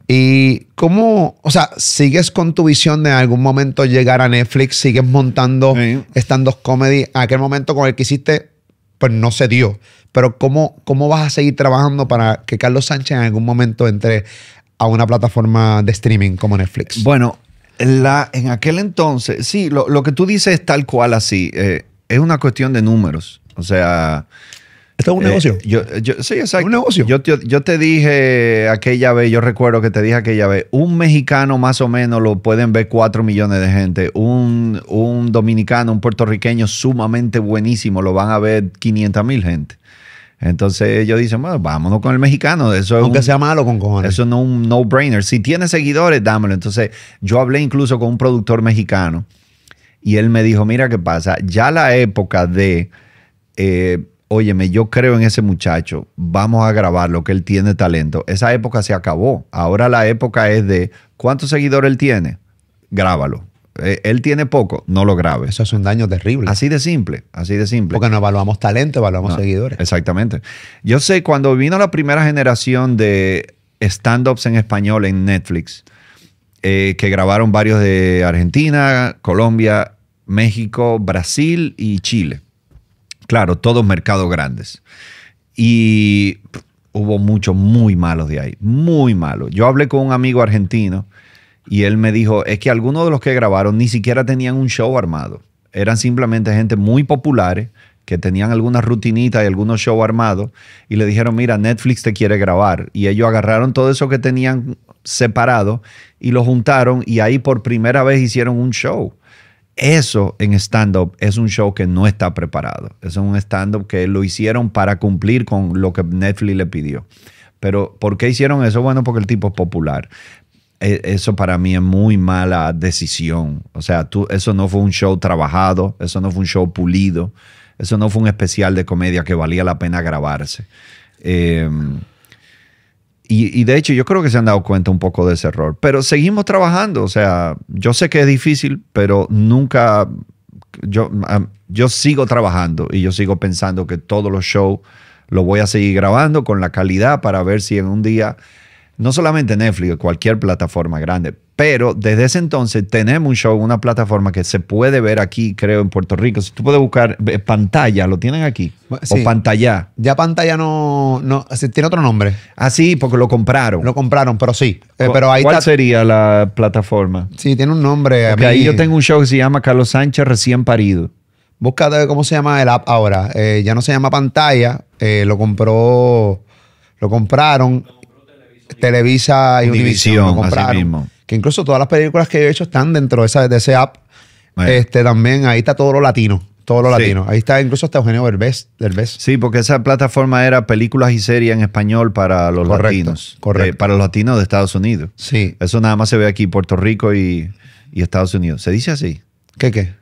Y cómo, o sea, sigues con tu visión de en algún momento llegar a Netflix, sigues montando stand-up comedy. aquel momento con el que hiciste, pues no se dio. Pero ¿cómo, ¿cómo vas a seguir trabajando para que Carlos Sánchez en algún momento entre a una plataforma de streaming como Netflix? Bueno, la, en aquel entonces, sí, lo, lo que tú dices es tal cual así. Eh, es una cuestión de números. O sea, esto es un eh, negocio. Yo, sí, exacto. Un negocio. Yo, te dije aquella vez, yo recuerdo que te dije aquella vez, un mexicano más o menos lo pueden ver cuatro millones de gente. Un, dominicano, un puertorriqueño sumamente buenísimo lo van a ver 500 mil gente. Entonces yo dicen, bueno, vámonos con el mexicano. Eso Aunque sea malo con cojones. Eso no es un no-brainer. Si tiene seguidores, dámelo. Entonces yo hablé incluso con un productor mexicano y él me dijo, mira qué pasa, ya la época de... Eh, óyeme, yo creo en ese muchacho, vamos a grabarlo, que él tiene talento. Esa época se acabó. Ahora la época es de cuántos seguidores él tiene, grábalo. Eh, él tiene poco, no lo grabe. Eso es un daño terrible. Así de simple, así de simple. Porque no evaluamos talento, evaluamos seguidores. Exactamente. Yo sé, cuando vino la primera generación de stand-ups en español en Netflix, eh, que grabaron varios de Argentina, Colombia, México, Brasil y Chile Claro, todos mercados grandes. Y hubo muchos muy malos de ahí, muy malos. Yo hablé con un amigo argentino y él me dijo, es que algunos de los que grabaron ni siquiera tenían un show armado. Eran simplemente gente muy populares que tenían algunas rutinitas y algunos shows armados y le dijeron, mira, Netflix te quiere grabar. Y ellos agarraron todo eso que tenían separado y lo juntaron y ahí por primera vez hicieron un show. Eso en stand-up es un show que no está preparado. Es un stand-up que lo hicieron para cumplir con lo que Netflix le pidió. Pero ¿por qué hicieron eso? Bueno, porque el tipo es popular. E, eso para mí es muy mala decisión. O sea, tú, eso no fue un show trabajado, eso no fue un show pulido, eso no fue un especial de comedia que valía la pena grabarse. Em, y, de hecho yo creo que se han dado cuenta un poco de ese error, pero seguimos trabajando, o sea, yo sé que es difícil, pero nunca, yo, yo sigo trabajando y yo sigo pensando que todos los shows los voy a seguir grabando con la calidad para ver si en un día no solamente Netflix, cualquier plataforma grande. Pero desde ese entonces tenemos un show, una plataforma que se puede ver aquí, creo, en Puerto Rico. Si tú puedes buscar eh, pantalla, lo tienen aquí. Sí. O pantalla. Ya pantalla no, no tiene otro nombre. Ah, sí, porque lo compraron. Lo compraron, pero sí. Eh, pero ahí ¿Cuál sería la plataforma? Sí, tiene un nombre. ahí yo tengo un show que se llama Carlos Sánchez recién parido. Busca cómo se llama el app ahora. Eh, ya no se llama pantalla, lo compró, lo compraron Televisa y Univision, Que incluso todas las películas que he hecho están dentro de, esa, de ese app. Este, también ahí está todo lo latino. Todo lo latino. Ahí está incluso hasta Eugenio Derbez, Sí, porque esa plataforma era películas y series en español para los latinos. Eh, correcto. para los latinos de Estados Unidos. Sí. Eso nada más se ve aquí, Puerto Rico y, y Estados Unidos. ¿Se dice así? ¿Qué qué?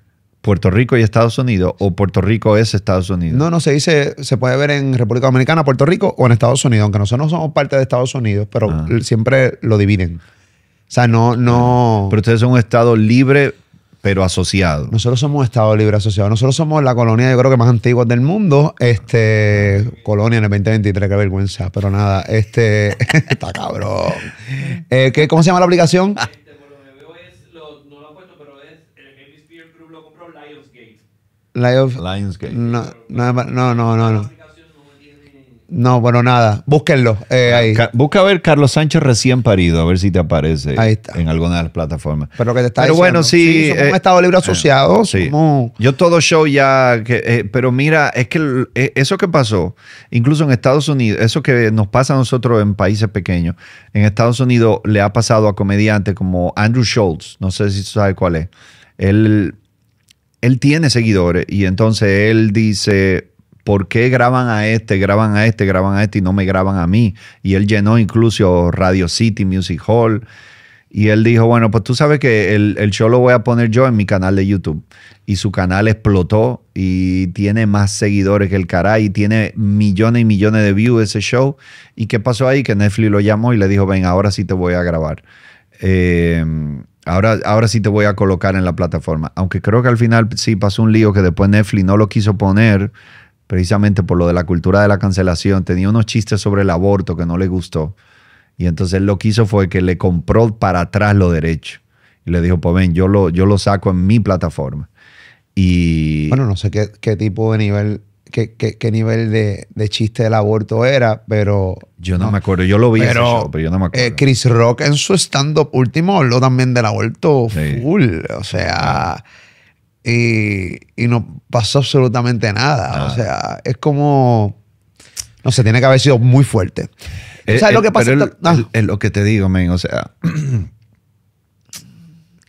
Puerto Rico y Estados Unidos o Puerto Rico es Estados Unidos? No, no, se dice, se puede ver en República Dominicana, Puerto Rico o en Estados Unidos, aunque nosotros no somos parte de Estados Unidos, pero ah. siempre lo dividen. O sea, no, no. Ah. Pero ustedes son un estado libre, pero asociado. Nosotros somos un estado libre asociado. Nosotros somos la colonia, yo creo que más antigua del mundo. Este, colonia en el 2023, qué vergüenza. Pero nada, este, *laughs* está cabrón. Eh, ¿qué, ¿Cómo se llama la aplicación? *laughs* No, no, no, no, no. bueno, nada. Búsquenlo eh, Busca a ver Carlos Sánchez recién parido, a ver si te aparece en alguna de las plataformas. Pero que te está bueno, sí. sí un eh, Estado Libre asociado. Eh, sí. Yo todo show ya. pero mira, es que eso que pasó, incluso en Estados Unidos, eso que nos pasa a nosotros en países pequeños, en Estados Unidos le ha pasado a comediantes como Andrew Schultz, no sé si tú sabes cuál es. Él él tiene seguidores y entonces él dice, ¿por qué graban a este, graban a este, graban a este y no me graban a mí? Y él llenó incluso Radio City, Music Hall. Y él dijo, bueno, pues tú sabes que el, show lo voy a poner yo en mi canal de YouTube. Y su canal explotó y tiene más seguidores que el caray y tiene millones y millones de views ese show. ¿Y qué pasó ahí? Que Netflix lo llamó y le dijo, ven, ahora sí te voy a grabar. Eh, Ahora, sí te voy a colocar en la plataforma. Aunque creo que al final sí pasó un lío que después Netflix no lo quiso poner, precisamente por lo de la cultura de la cancelación. Tenía unos chistes sobre el aborto que no le gustó. Y entonces lo que hizo fue que le compró para atrás lo derecho. Y le dijo, pues ven, yo lo, yo lo saco en mi plataforma. Y... Bueno, no sé qué, qué tipo de nivel qué, nivel de, chiste del aborto era, pero... Yo no, me acuerdo, yo lo vi, pero, pero yo no me eh, acuerdo. Chris Rock en su stand-up último habló también del aborto full, o sea, y, no pasó absolutamente nada, o sea, es como... No sé, tiene que haber sido muy fuerte. O eh, ¿Sabes lo eh, que pasa? es ah. lo que te digo, men, o sea... *clears throat*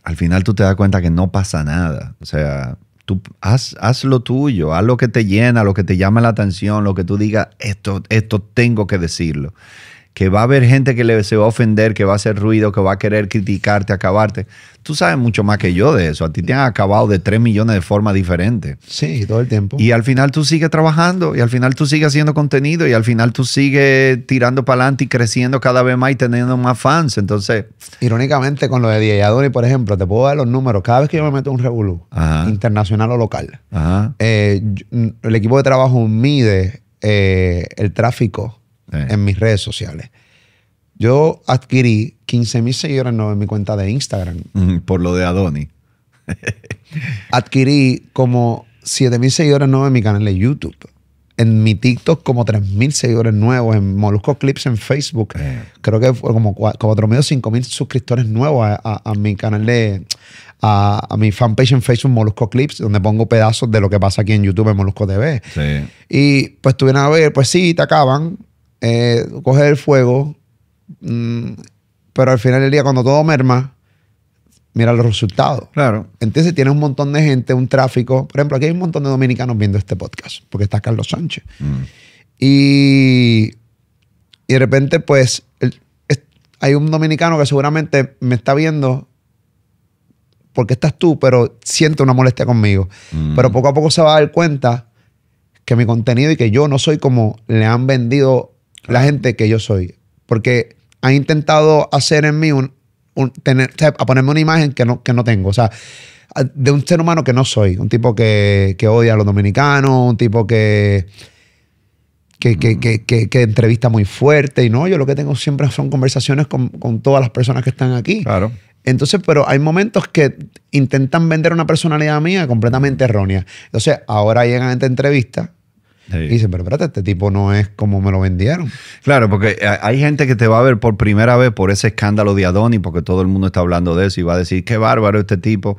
al final tú te das cuenta que no pasa nada. O sea, tú haz, lo tuyo, haz lo que te llena, lo que te llama la atención, lo que tú digas, esto, esto tengo que decirlo que va a haber gente que le, se va a ofender, que va a hacer ruido, que va a querer criticarte, acabarte. Tú sabes mucho más que yo de eso. A ti te han acabado de tres millones de formas diferentes. Sí, todo el tiempo. Y al final tú sigues trabajando, y al final tú sigues haciendo contenido, y al final tú sigues tirando para adelante y creciendo cada vez más y teniendo más fans. Entonces. Irónicamente, con lo de Diego por ejemplo, te puedo dar los números. Cada vez que yo me meto en un revolú, internacional o local, eh, el equipo de trabajo mide eh, el tráfico en mis redes sociales. Yo adquirí 15.000 seguidores nuevos en mi cuenta de Instagram. Mm, por lo de Adoni. *laughs* adquirí como 7.000 seguidores nuevos en mi canal de YouTube. En mi TikTok como 3.000 seguidores nuevos. En Molusco Clips en Facebook. Eh. Creo que fue como 4 mil o suscriptores nuevos a, mi canal de... A, mi fanpage en Facebook Molusco Clips, donde pongo pedazos de lo que pasa aquí en YouTube en Molusco TV. Sí. Y pues tuvieron a ver, pues sí, te acaban eh, coge el fuego, mm, pero al final del día, cuando todo merma, mira los resultados. Claro. Entonces tiene un montón de gente, un tráfico. Por ejemplo, aquí hay un montón de dominicanos viendo este podcast, porque está Carlos Sánchez. Mm. Y, y, de repente, pues, hay un dominicano que seguramente me está viendo porque estás tú, pero siente una molestia conmigo. Mm. Pero poco a poco se va a dar cuenta que mi contenido y que yo no soy como le han vendido la gente que yo soy. Porque han intentado hacer en mí un, a ponerme una imagen que no, que no tengo. O sea, de un ser humano que no soy. Un tipo que, que odia a los dominicanos, un tipo que que, que, mm. que, entrevista muy fuerte. Y no, yo lo que tengo siempre son conversaciones con, todas las personas que están aquí. Claro. Entonces, pero hay momentos que intentan vender una personalidad mía completamente errónea. Entonces, ahora llegan a esta entrevista Dice, pero espérate, este tipo no es como me lo vendieron. Claro, porque eh, hay gente que te va a ver por primera vez por ese escándalo de Adonis, porque todo el mundo está hablando de eso y va a decir, qué bárbaro este tipo.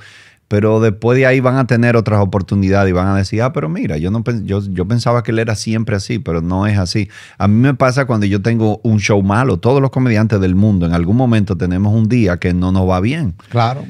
Pero después de ahí van a tener otras oportunidades y van a decir, ah, pero mira, yo, no, yo, yo pensaba que él era siempre así, pero no es así. A mí me pasa cuando yo tengo un show malo, todos los comediantes del mundo en algún momento tenemos un día que no nos va bien. Claro.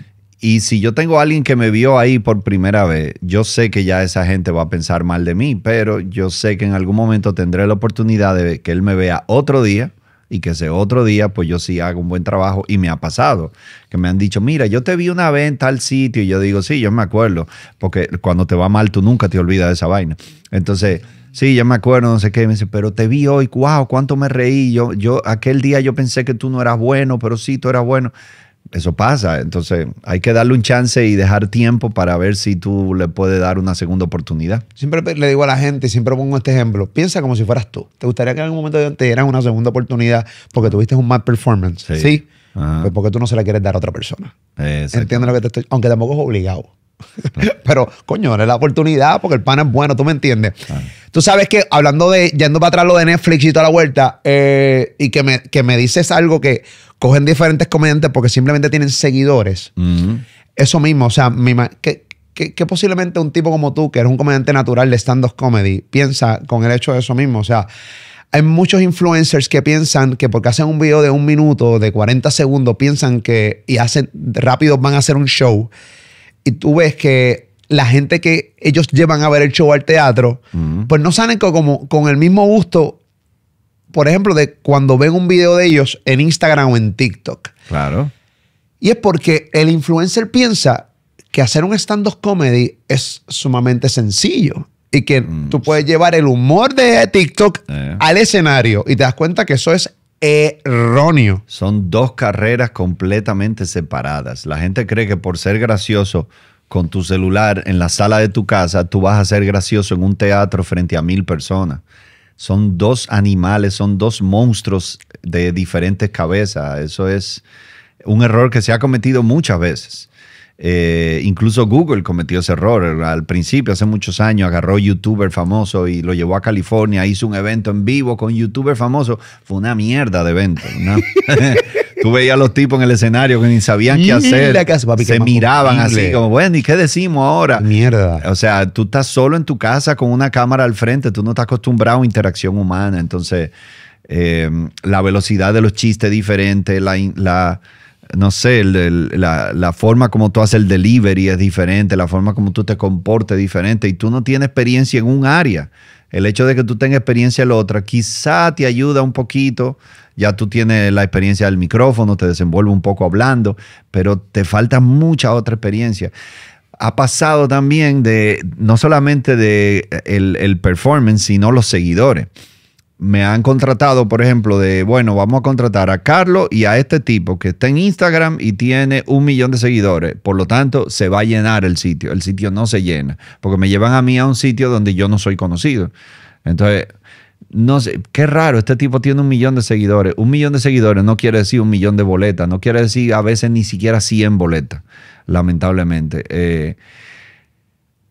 Y si yo tengo a alguien que me vio ahí por primera vez, yo sé que ya esa gente va a pensar mal de mí, pero yo sé que en algún momento tendré la oportunidad de que él me vea otro día y que ese otro día pues yo sí hago un buen trabajo y me ha pasado, que me han dicho, mira, yo te vi una vez en tal sitio y yo digo, sí, yo me acuerdo, porque cuando te va mal tú nunca te olvidas de esa vaina. Entonces, sí, yo me acuerdo, no sé qué, me dice, pero te vi hoy, wow, cuánto me reí, yo, yo, aquel día yo pensé que tú no eras bueno, pero sí, tú eras bueno eso pasa. Entonces hay que darle un chance y dejar tiempo para ver si tú le puedes dar una segunda oportunidad. Siempre le digo a la gente, siempre pongo este ejemplo, piensa como si fueras tú. ¿Te gustaría que en algún momento te dieran una segunda oportunidad porque tuviste un mal performance? ¿Sí? Pues, porque tú no se la quieres dar a otra persona. Entiendo lo que te estoy...? Aunque tampoco es obligado. *laughs* Pero, coño, es la oportunidad porque el pan es bueno, tú me entiendes. Tú sabes que hablando de, yendo para atrás lo de Netflix y toda la vuelta, eh, y que que me dices algo que, cogen diferentes comediantes porque simplemente tienen seguidores. Eso mismo, o sea, que, posiblemente un tipo como tú, que eres un comediante natural de stand-up comedy, piensa con el hecho de eso mismo. O sea, hay muchos influencers que piensan que porque hacen un video de un minuto, de 40 segundos, piensan que y hacen rápido van a hacer un show. Y tú ves que la gente que ellos llevan a ver el show al teatro, pues no saben que como, con el mismo gusto por ejemplo, de cuando ven un video de ellos en Instagram o en TikTok. Claro. Y es porque el influencer piensa que hacer un stand-up comedy es sumamente sencillo y que mm. tú puedes llevar el humor de TikTok eh. al escenario y te das cuenta que eso es erróneo. Son dos carreras completamente separadas. La gente cree que por ser gracioso con tu celular en la sala de tu casa, tú vas a ser gracioso en un teatro frente a mil personas son dos animales, son dos monstruos de diferentes cabezas. Eso es un error que se ha cometido muchas veces. Eh, incluso Google cometió ese error. Al principio, hace muchos años, agarró youtuber famoso y lo llevó a California, hizo un evento en vivo con youtuber famoso. Fue una mierda de evento. *laughs* Tú veías a los tipos en el escenario que ni sabían qué hacer. se miraban así, como, bueno, ¿y qué decimos ahora? Mierda. O sea, tú estás solo en tu casa con una cámara al frente, tú no estás acostumbrado a interacción humana. Entonces, eh, la velocidad de los chistes diferente, la, no sé, la, la, forma como tú haces el delivery es diferente, la forma como tú te comportes es diferente y tú no tienes experiencia en un área el hecho de que tú tengas experiencia en la otra, quizá te ayuda un poquito. Ya tú tienes la experiencia del micrófono, te desenvuelve un poco hablando, pero te falta mucha otra experiencia. Ha pasado también de no solamente de eh, el, performance, sino los seguidores me han contratado, por ejemplo, de, bueno, vamos a contratar a Carlos y a este tipo que está en Instagram y tiene un millón de seguidores. Por lo tanto, se va a llenar el sitio. El sitio no se llena, porque me llevan a mí a un sitio donde yo no soy conocido. Entonces, no sé, qué raro, este tipo tiene un millón de seguidores. Un millón de seguidores no quiere decir un millón de boletas, no quiere decir a veces ni siquiera 100 boletas, lamentablemente. Eh,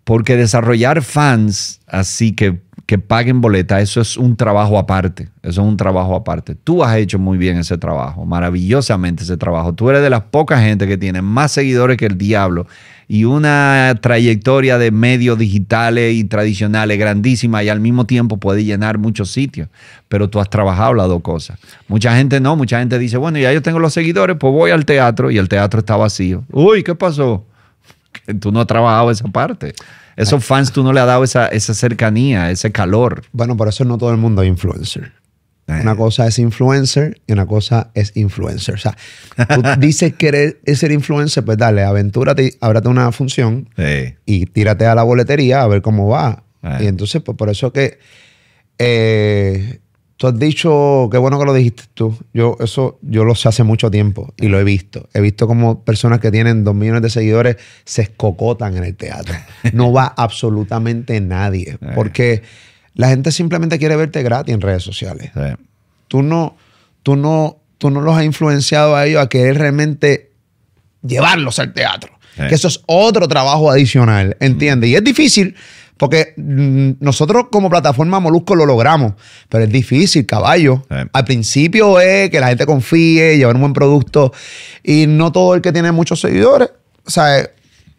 porque desarrollar fans así que que paguen boleta, eso es un trabajo aparte. Eso es un trabajo aparte. Tú has hecho muy bien ese trabajo, maravillosamente ese trabajo. Tú eres de las pocas gente que tiene más seguidores que el diablo y una trayectoria de medios digitales y tradicionales grandísima y al mismo tiempo puede llenar muchos sitios. Pero tú has trabajado las dos cosas. Mucha gente no, mucha gente dice, bueno, ya yo tengo los seguidores, pues voy al teatro y el teatro está vacío. Uy, ¿qué pasó? *laughs* tú no has trabajado esa parte. Esos fans tú no le has dado esa, cercanía, ese calor. Bueno, por eso no todo el mundo es influencer. Una eh. cosa es influencer y una cosa es influencer. O sea, tú *laughs* dices que eres ser influencer, pues dale, aventúrate, ábrate una función y tírate a la boletería a ver cómo va. Eh. Y entonces, pues por eso que eh, Tú has dicho, qué bueno que lo dijiste tú. Yo eso yo lo sé hace mucho tiempo y lo he visto. He visto como personas que tienen dos millones de seguidores se escocotan en el teatro. No va *laughs* absolutamente nadie. Eh. Porque la gente simplemente quiere verte gratis en redes sociales. Tú, no, tú, no, tú no los has influenciado a ellos a querer realmente llevarlos al teatro. Eh. Que eso es otro trabajo adicional, ¿entiendes? Y es difícil porque mm, nosotros como plataforma Molusco lo logramos, pero es difícil, caballo. Al principio es que la gente confíe, llevar un buen producto y no todo el que tiene muchos seguidores. O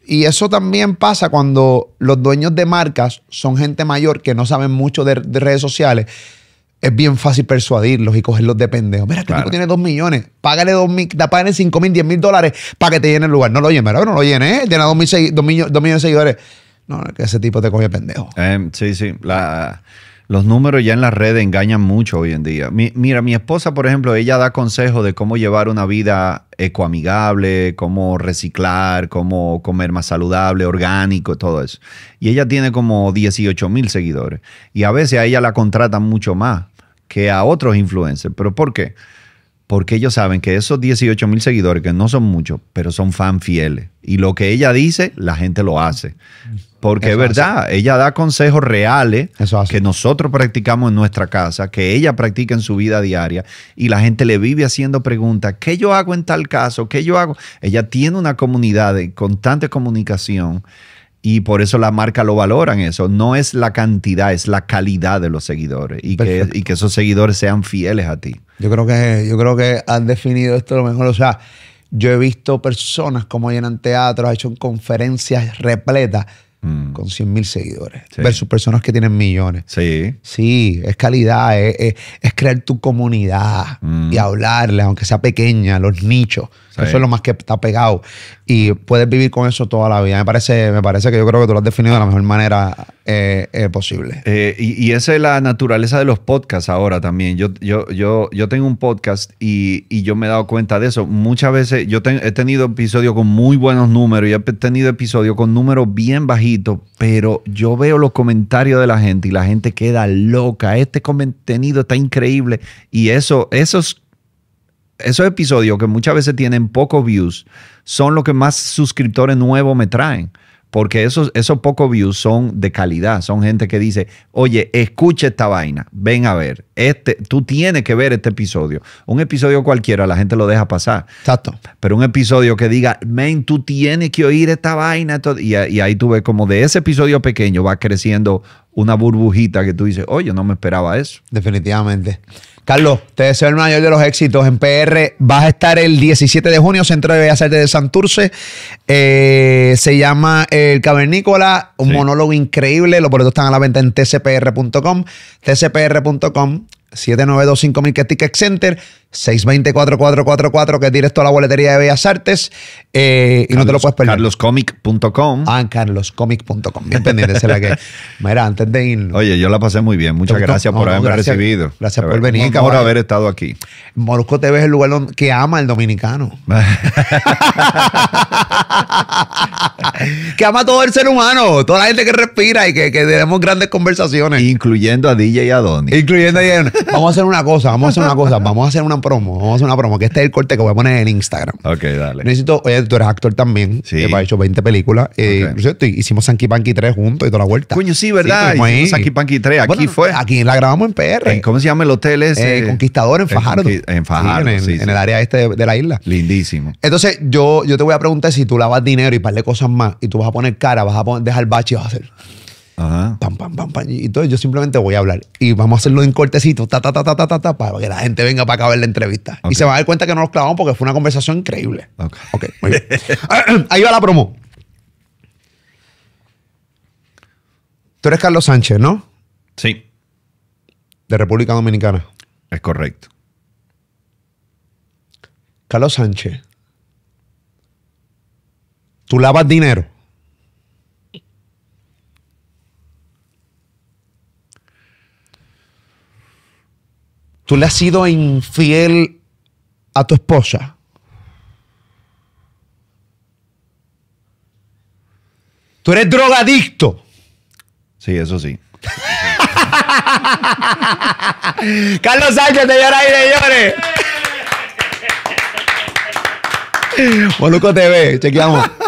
y eso también pasa cuando los dueños de marcas son gente mayor que no saben mucho de, redes sociales. Es bien fácil persuadirlos y cogerlos de pendejo. Mira, este tipo tiene dos millones. Págale dos mil, cinco mil, diez mil dólares para que te llene el lugar. No lo llene, pero no lo llene, ¿eh? Tiene dos, mil, dos, dos millones de seguidores. No, que ese tipo te coge pendejo. Em, sí, sí. los números ya en las redes engañan mucho hoy en día. mira, mi esposa, por ejemplo, ella da consejos de cómo llevar una vida ecoamigable, cómo reciclar, cómo comer más saludable, orgánico, todo eso. Y ella tiene como 18 mil seguidores. Y a veces a ella la contratan mucho más que a otros influencers. ¿Pero por qué? porque ellos saben que esos 18 mil seguidores, que no son muchos, pero son fan fieles. Y lo que ella dice, la gente lo hace. Porque es verdad, ella da consejos reales que nosotros practicamos en nuestra casa, que ella practica en su vida diaria, y la gente le vive haciendo preguntas, ¿qué yo hago en tal caso? ¿Qué yo hago? Ella tiene una comunidad de constante comunicación y por eso la marca lo valoran eso. No es la cantidad, es la calidad de los seguidores y, que, esos seguidores sean fieles a ti. Yo creo que yo creo que han definido esto lo mejor. O sea, yo he visto personas como llenan teatros, han hecho conferencias repletas Mm. con 100 mil seguidores versus personas que tienen millones. Sí. Sí, es calidad, es, crear tu comunidad mm. y hablarle, aunque sea pequeña, los nichos. Eso es lo más que está pegado. Y puedes vivir con eso toda la vida. Me parece, me parece que yo creo que tú lo has definido de la mejor manera eh, eh, posible. Eh, y, esa es la naturaleza de los podcasts ahora también. Yo, yo, yo, yo tengo un podcast y, yo me he dado cuenta de eso. Muchas veces yo he tenido episodios con muy buenos números y he tenido episodios con números bien bajitos pero yo veo los comentarios de la gente y la gente queda loca. Este contenido está increíble. Y eso, esos, esos episodios que muchas veces tienen pocos views son los que más suscriptores nuevos me traen porque esos, esos pocos views son de calidad, son gente que dice, oye, escucha esta vaina, ven a ver, este, tú tienes que ver este episodio. Un episodio cualquiera, la gente lo deja pasar. Exacto. Pero un episodio que diga, men, tú tienes que oír esta vaina, y, y ahí tú ves como de ese episodio pequeño va creciendo una burbujita que tú dices, oye, no me esperaba eso. Definitivamente. Carlos, te deseo el mayor de los éxitos en PR. Vas a estar el 17 de junio, Centro de Bellas Artes de Santurce. Eh, se llama El Cavernícola, un monólogo increíble. Los boletos están a la venta en tcpr.com, tcpr.com, 7925000 que Ticket Center. 620-4444, que es directo a la boletería de Bellas Artes. Eh, y no te lo puedes perder. Carloscomic.com. Ah, carloscomic.com. Bien pendiente, que. *laughs* Mira, antes de ir Oye, yo la pasé muy bien. Muchas gracias por haberme recibido. Gracias por venir, Por haber estado aquí. Morusco TV es el lugar que ama el dominicano. *laughs* que ama todo el ser humano, toda la gente que respira y que, que tenemos grandes conversaciones. Incluyendo a DJ y a Donny. Incluyendo a DJ. Vamos a hacer una cosa, vamos a hacer una cosa, vamos a hacer una promo. Vamos a hacer una promo. Que este es el corte que voy a poner en Instagram. Ok, dale. Necesito, oye, tú eres actor también. Sí. has hecho 20 películas. Eh, ¿cierto? Hicimos Sanky Panky 3 juntos y toda la vuelta. Coño, sí, ¿verdad? Sí, hicimos Sanky Panky 3. Aquí fue. Aquí la grabamos en PR. ¿Cómo se llama el hotel ese? Eh, Conquistador en Fajardo. en Fajardo. Sí, en, el área este de, la isla. Lindísimo. Entonces, yo, yo te voy a preguntar si tú lavas dinero y par de cosas más y tú vas a poner cara, vas a poner, dejar bache y vas a hacer. Pam, pam, pam, Y entonces yo simplemente voy a hablar. Y vamos a hacerlo en cortecito, ta, ta, ta, ta, para que la gente venga para acá a ver la entrevista. Y se va a dar cuenta que no nos clavamos porque fue una conversación increíble. *laughs* Ahí va la promo. Tú eres Carlos Sánchez, ¿no? Sí. De República Dominicana. Es correcto. Carlos Sánchez. Tú lavas dinero. ¿Tú le has sido infiel a tu esposa? Tú eres drogadicto. Sí, eso sí. *laughs* Carlos Sánchez, llora y llore. *laughs* Moluco TV, chequeamos.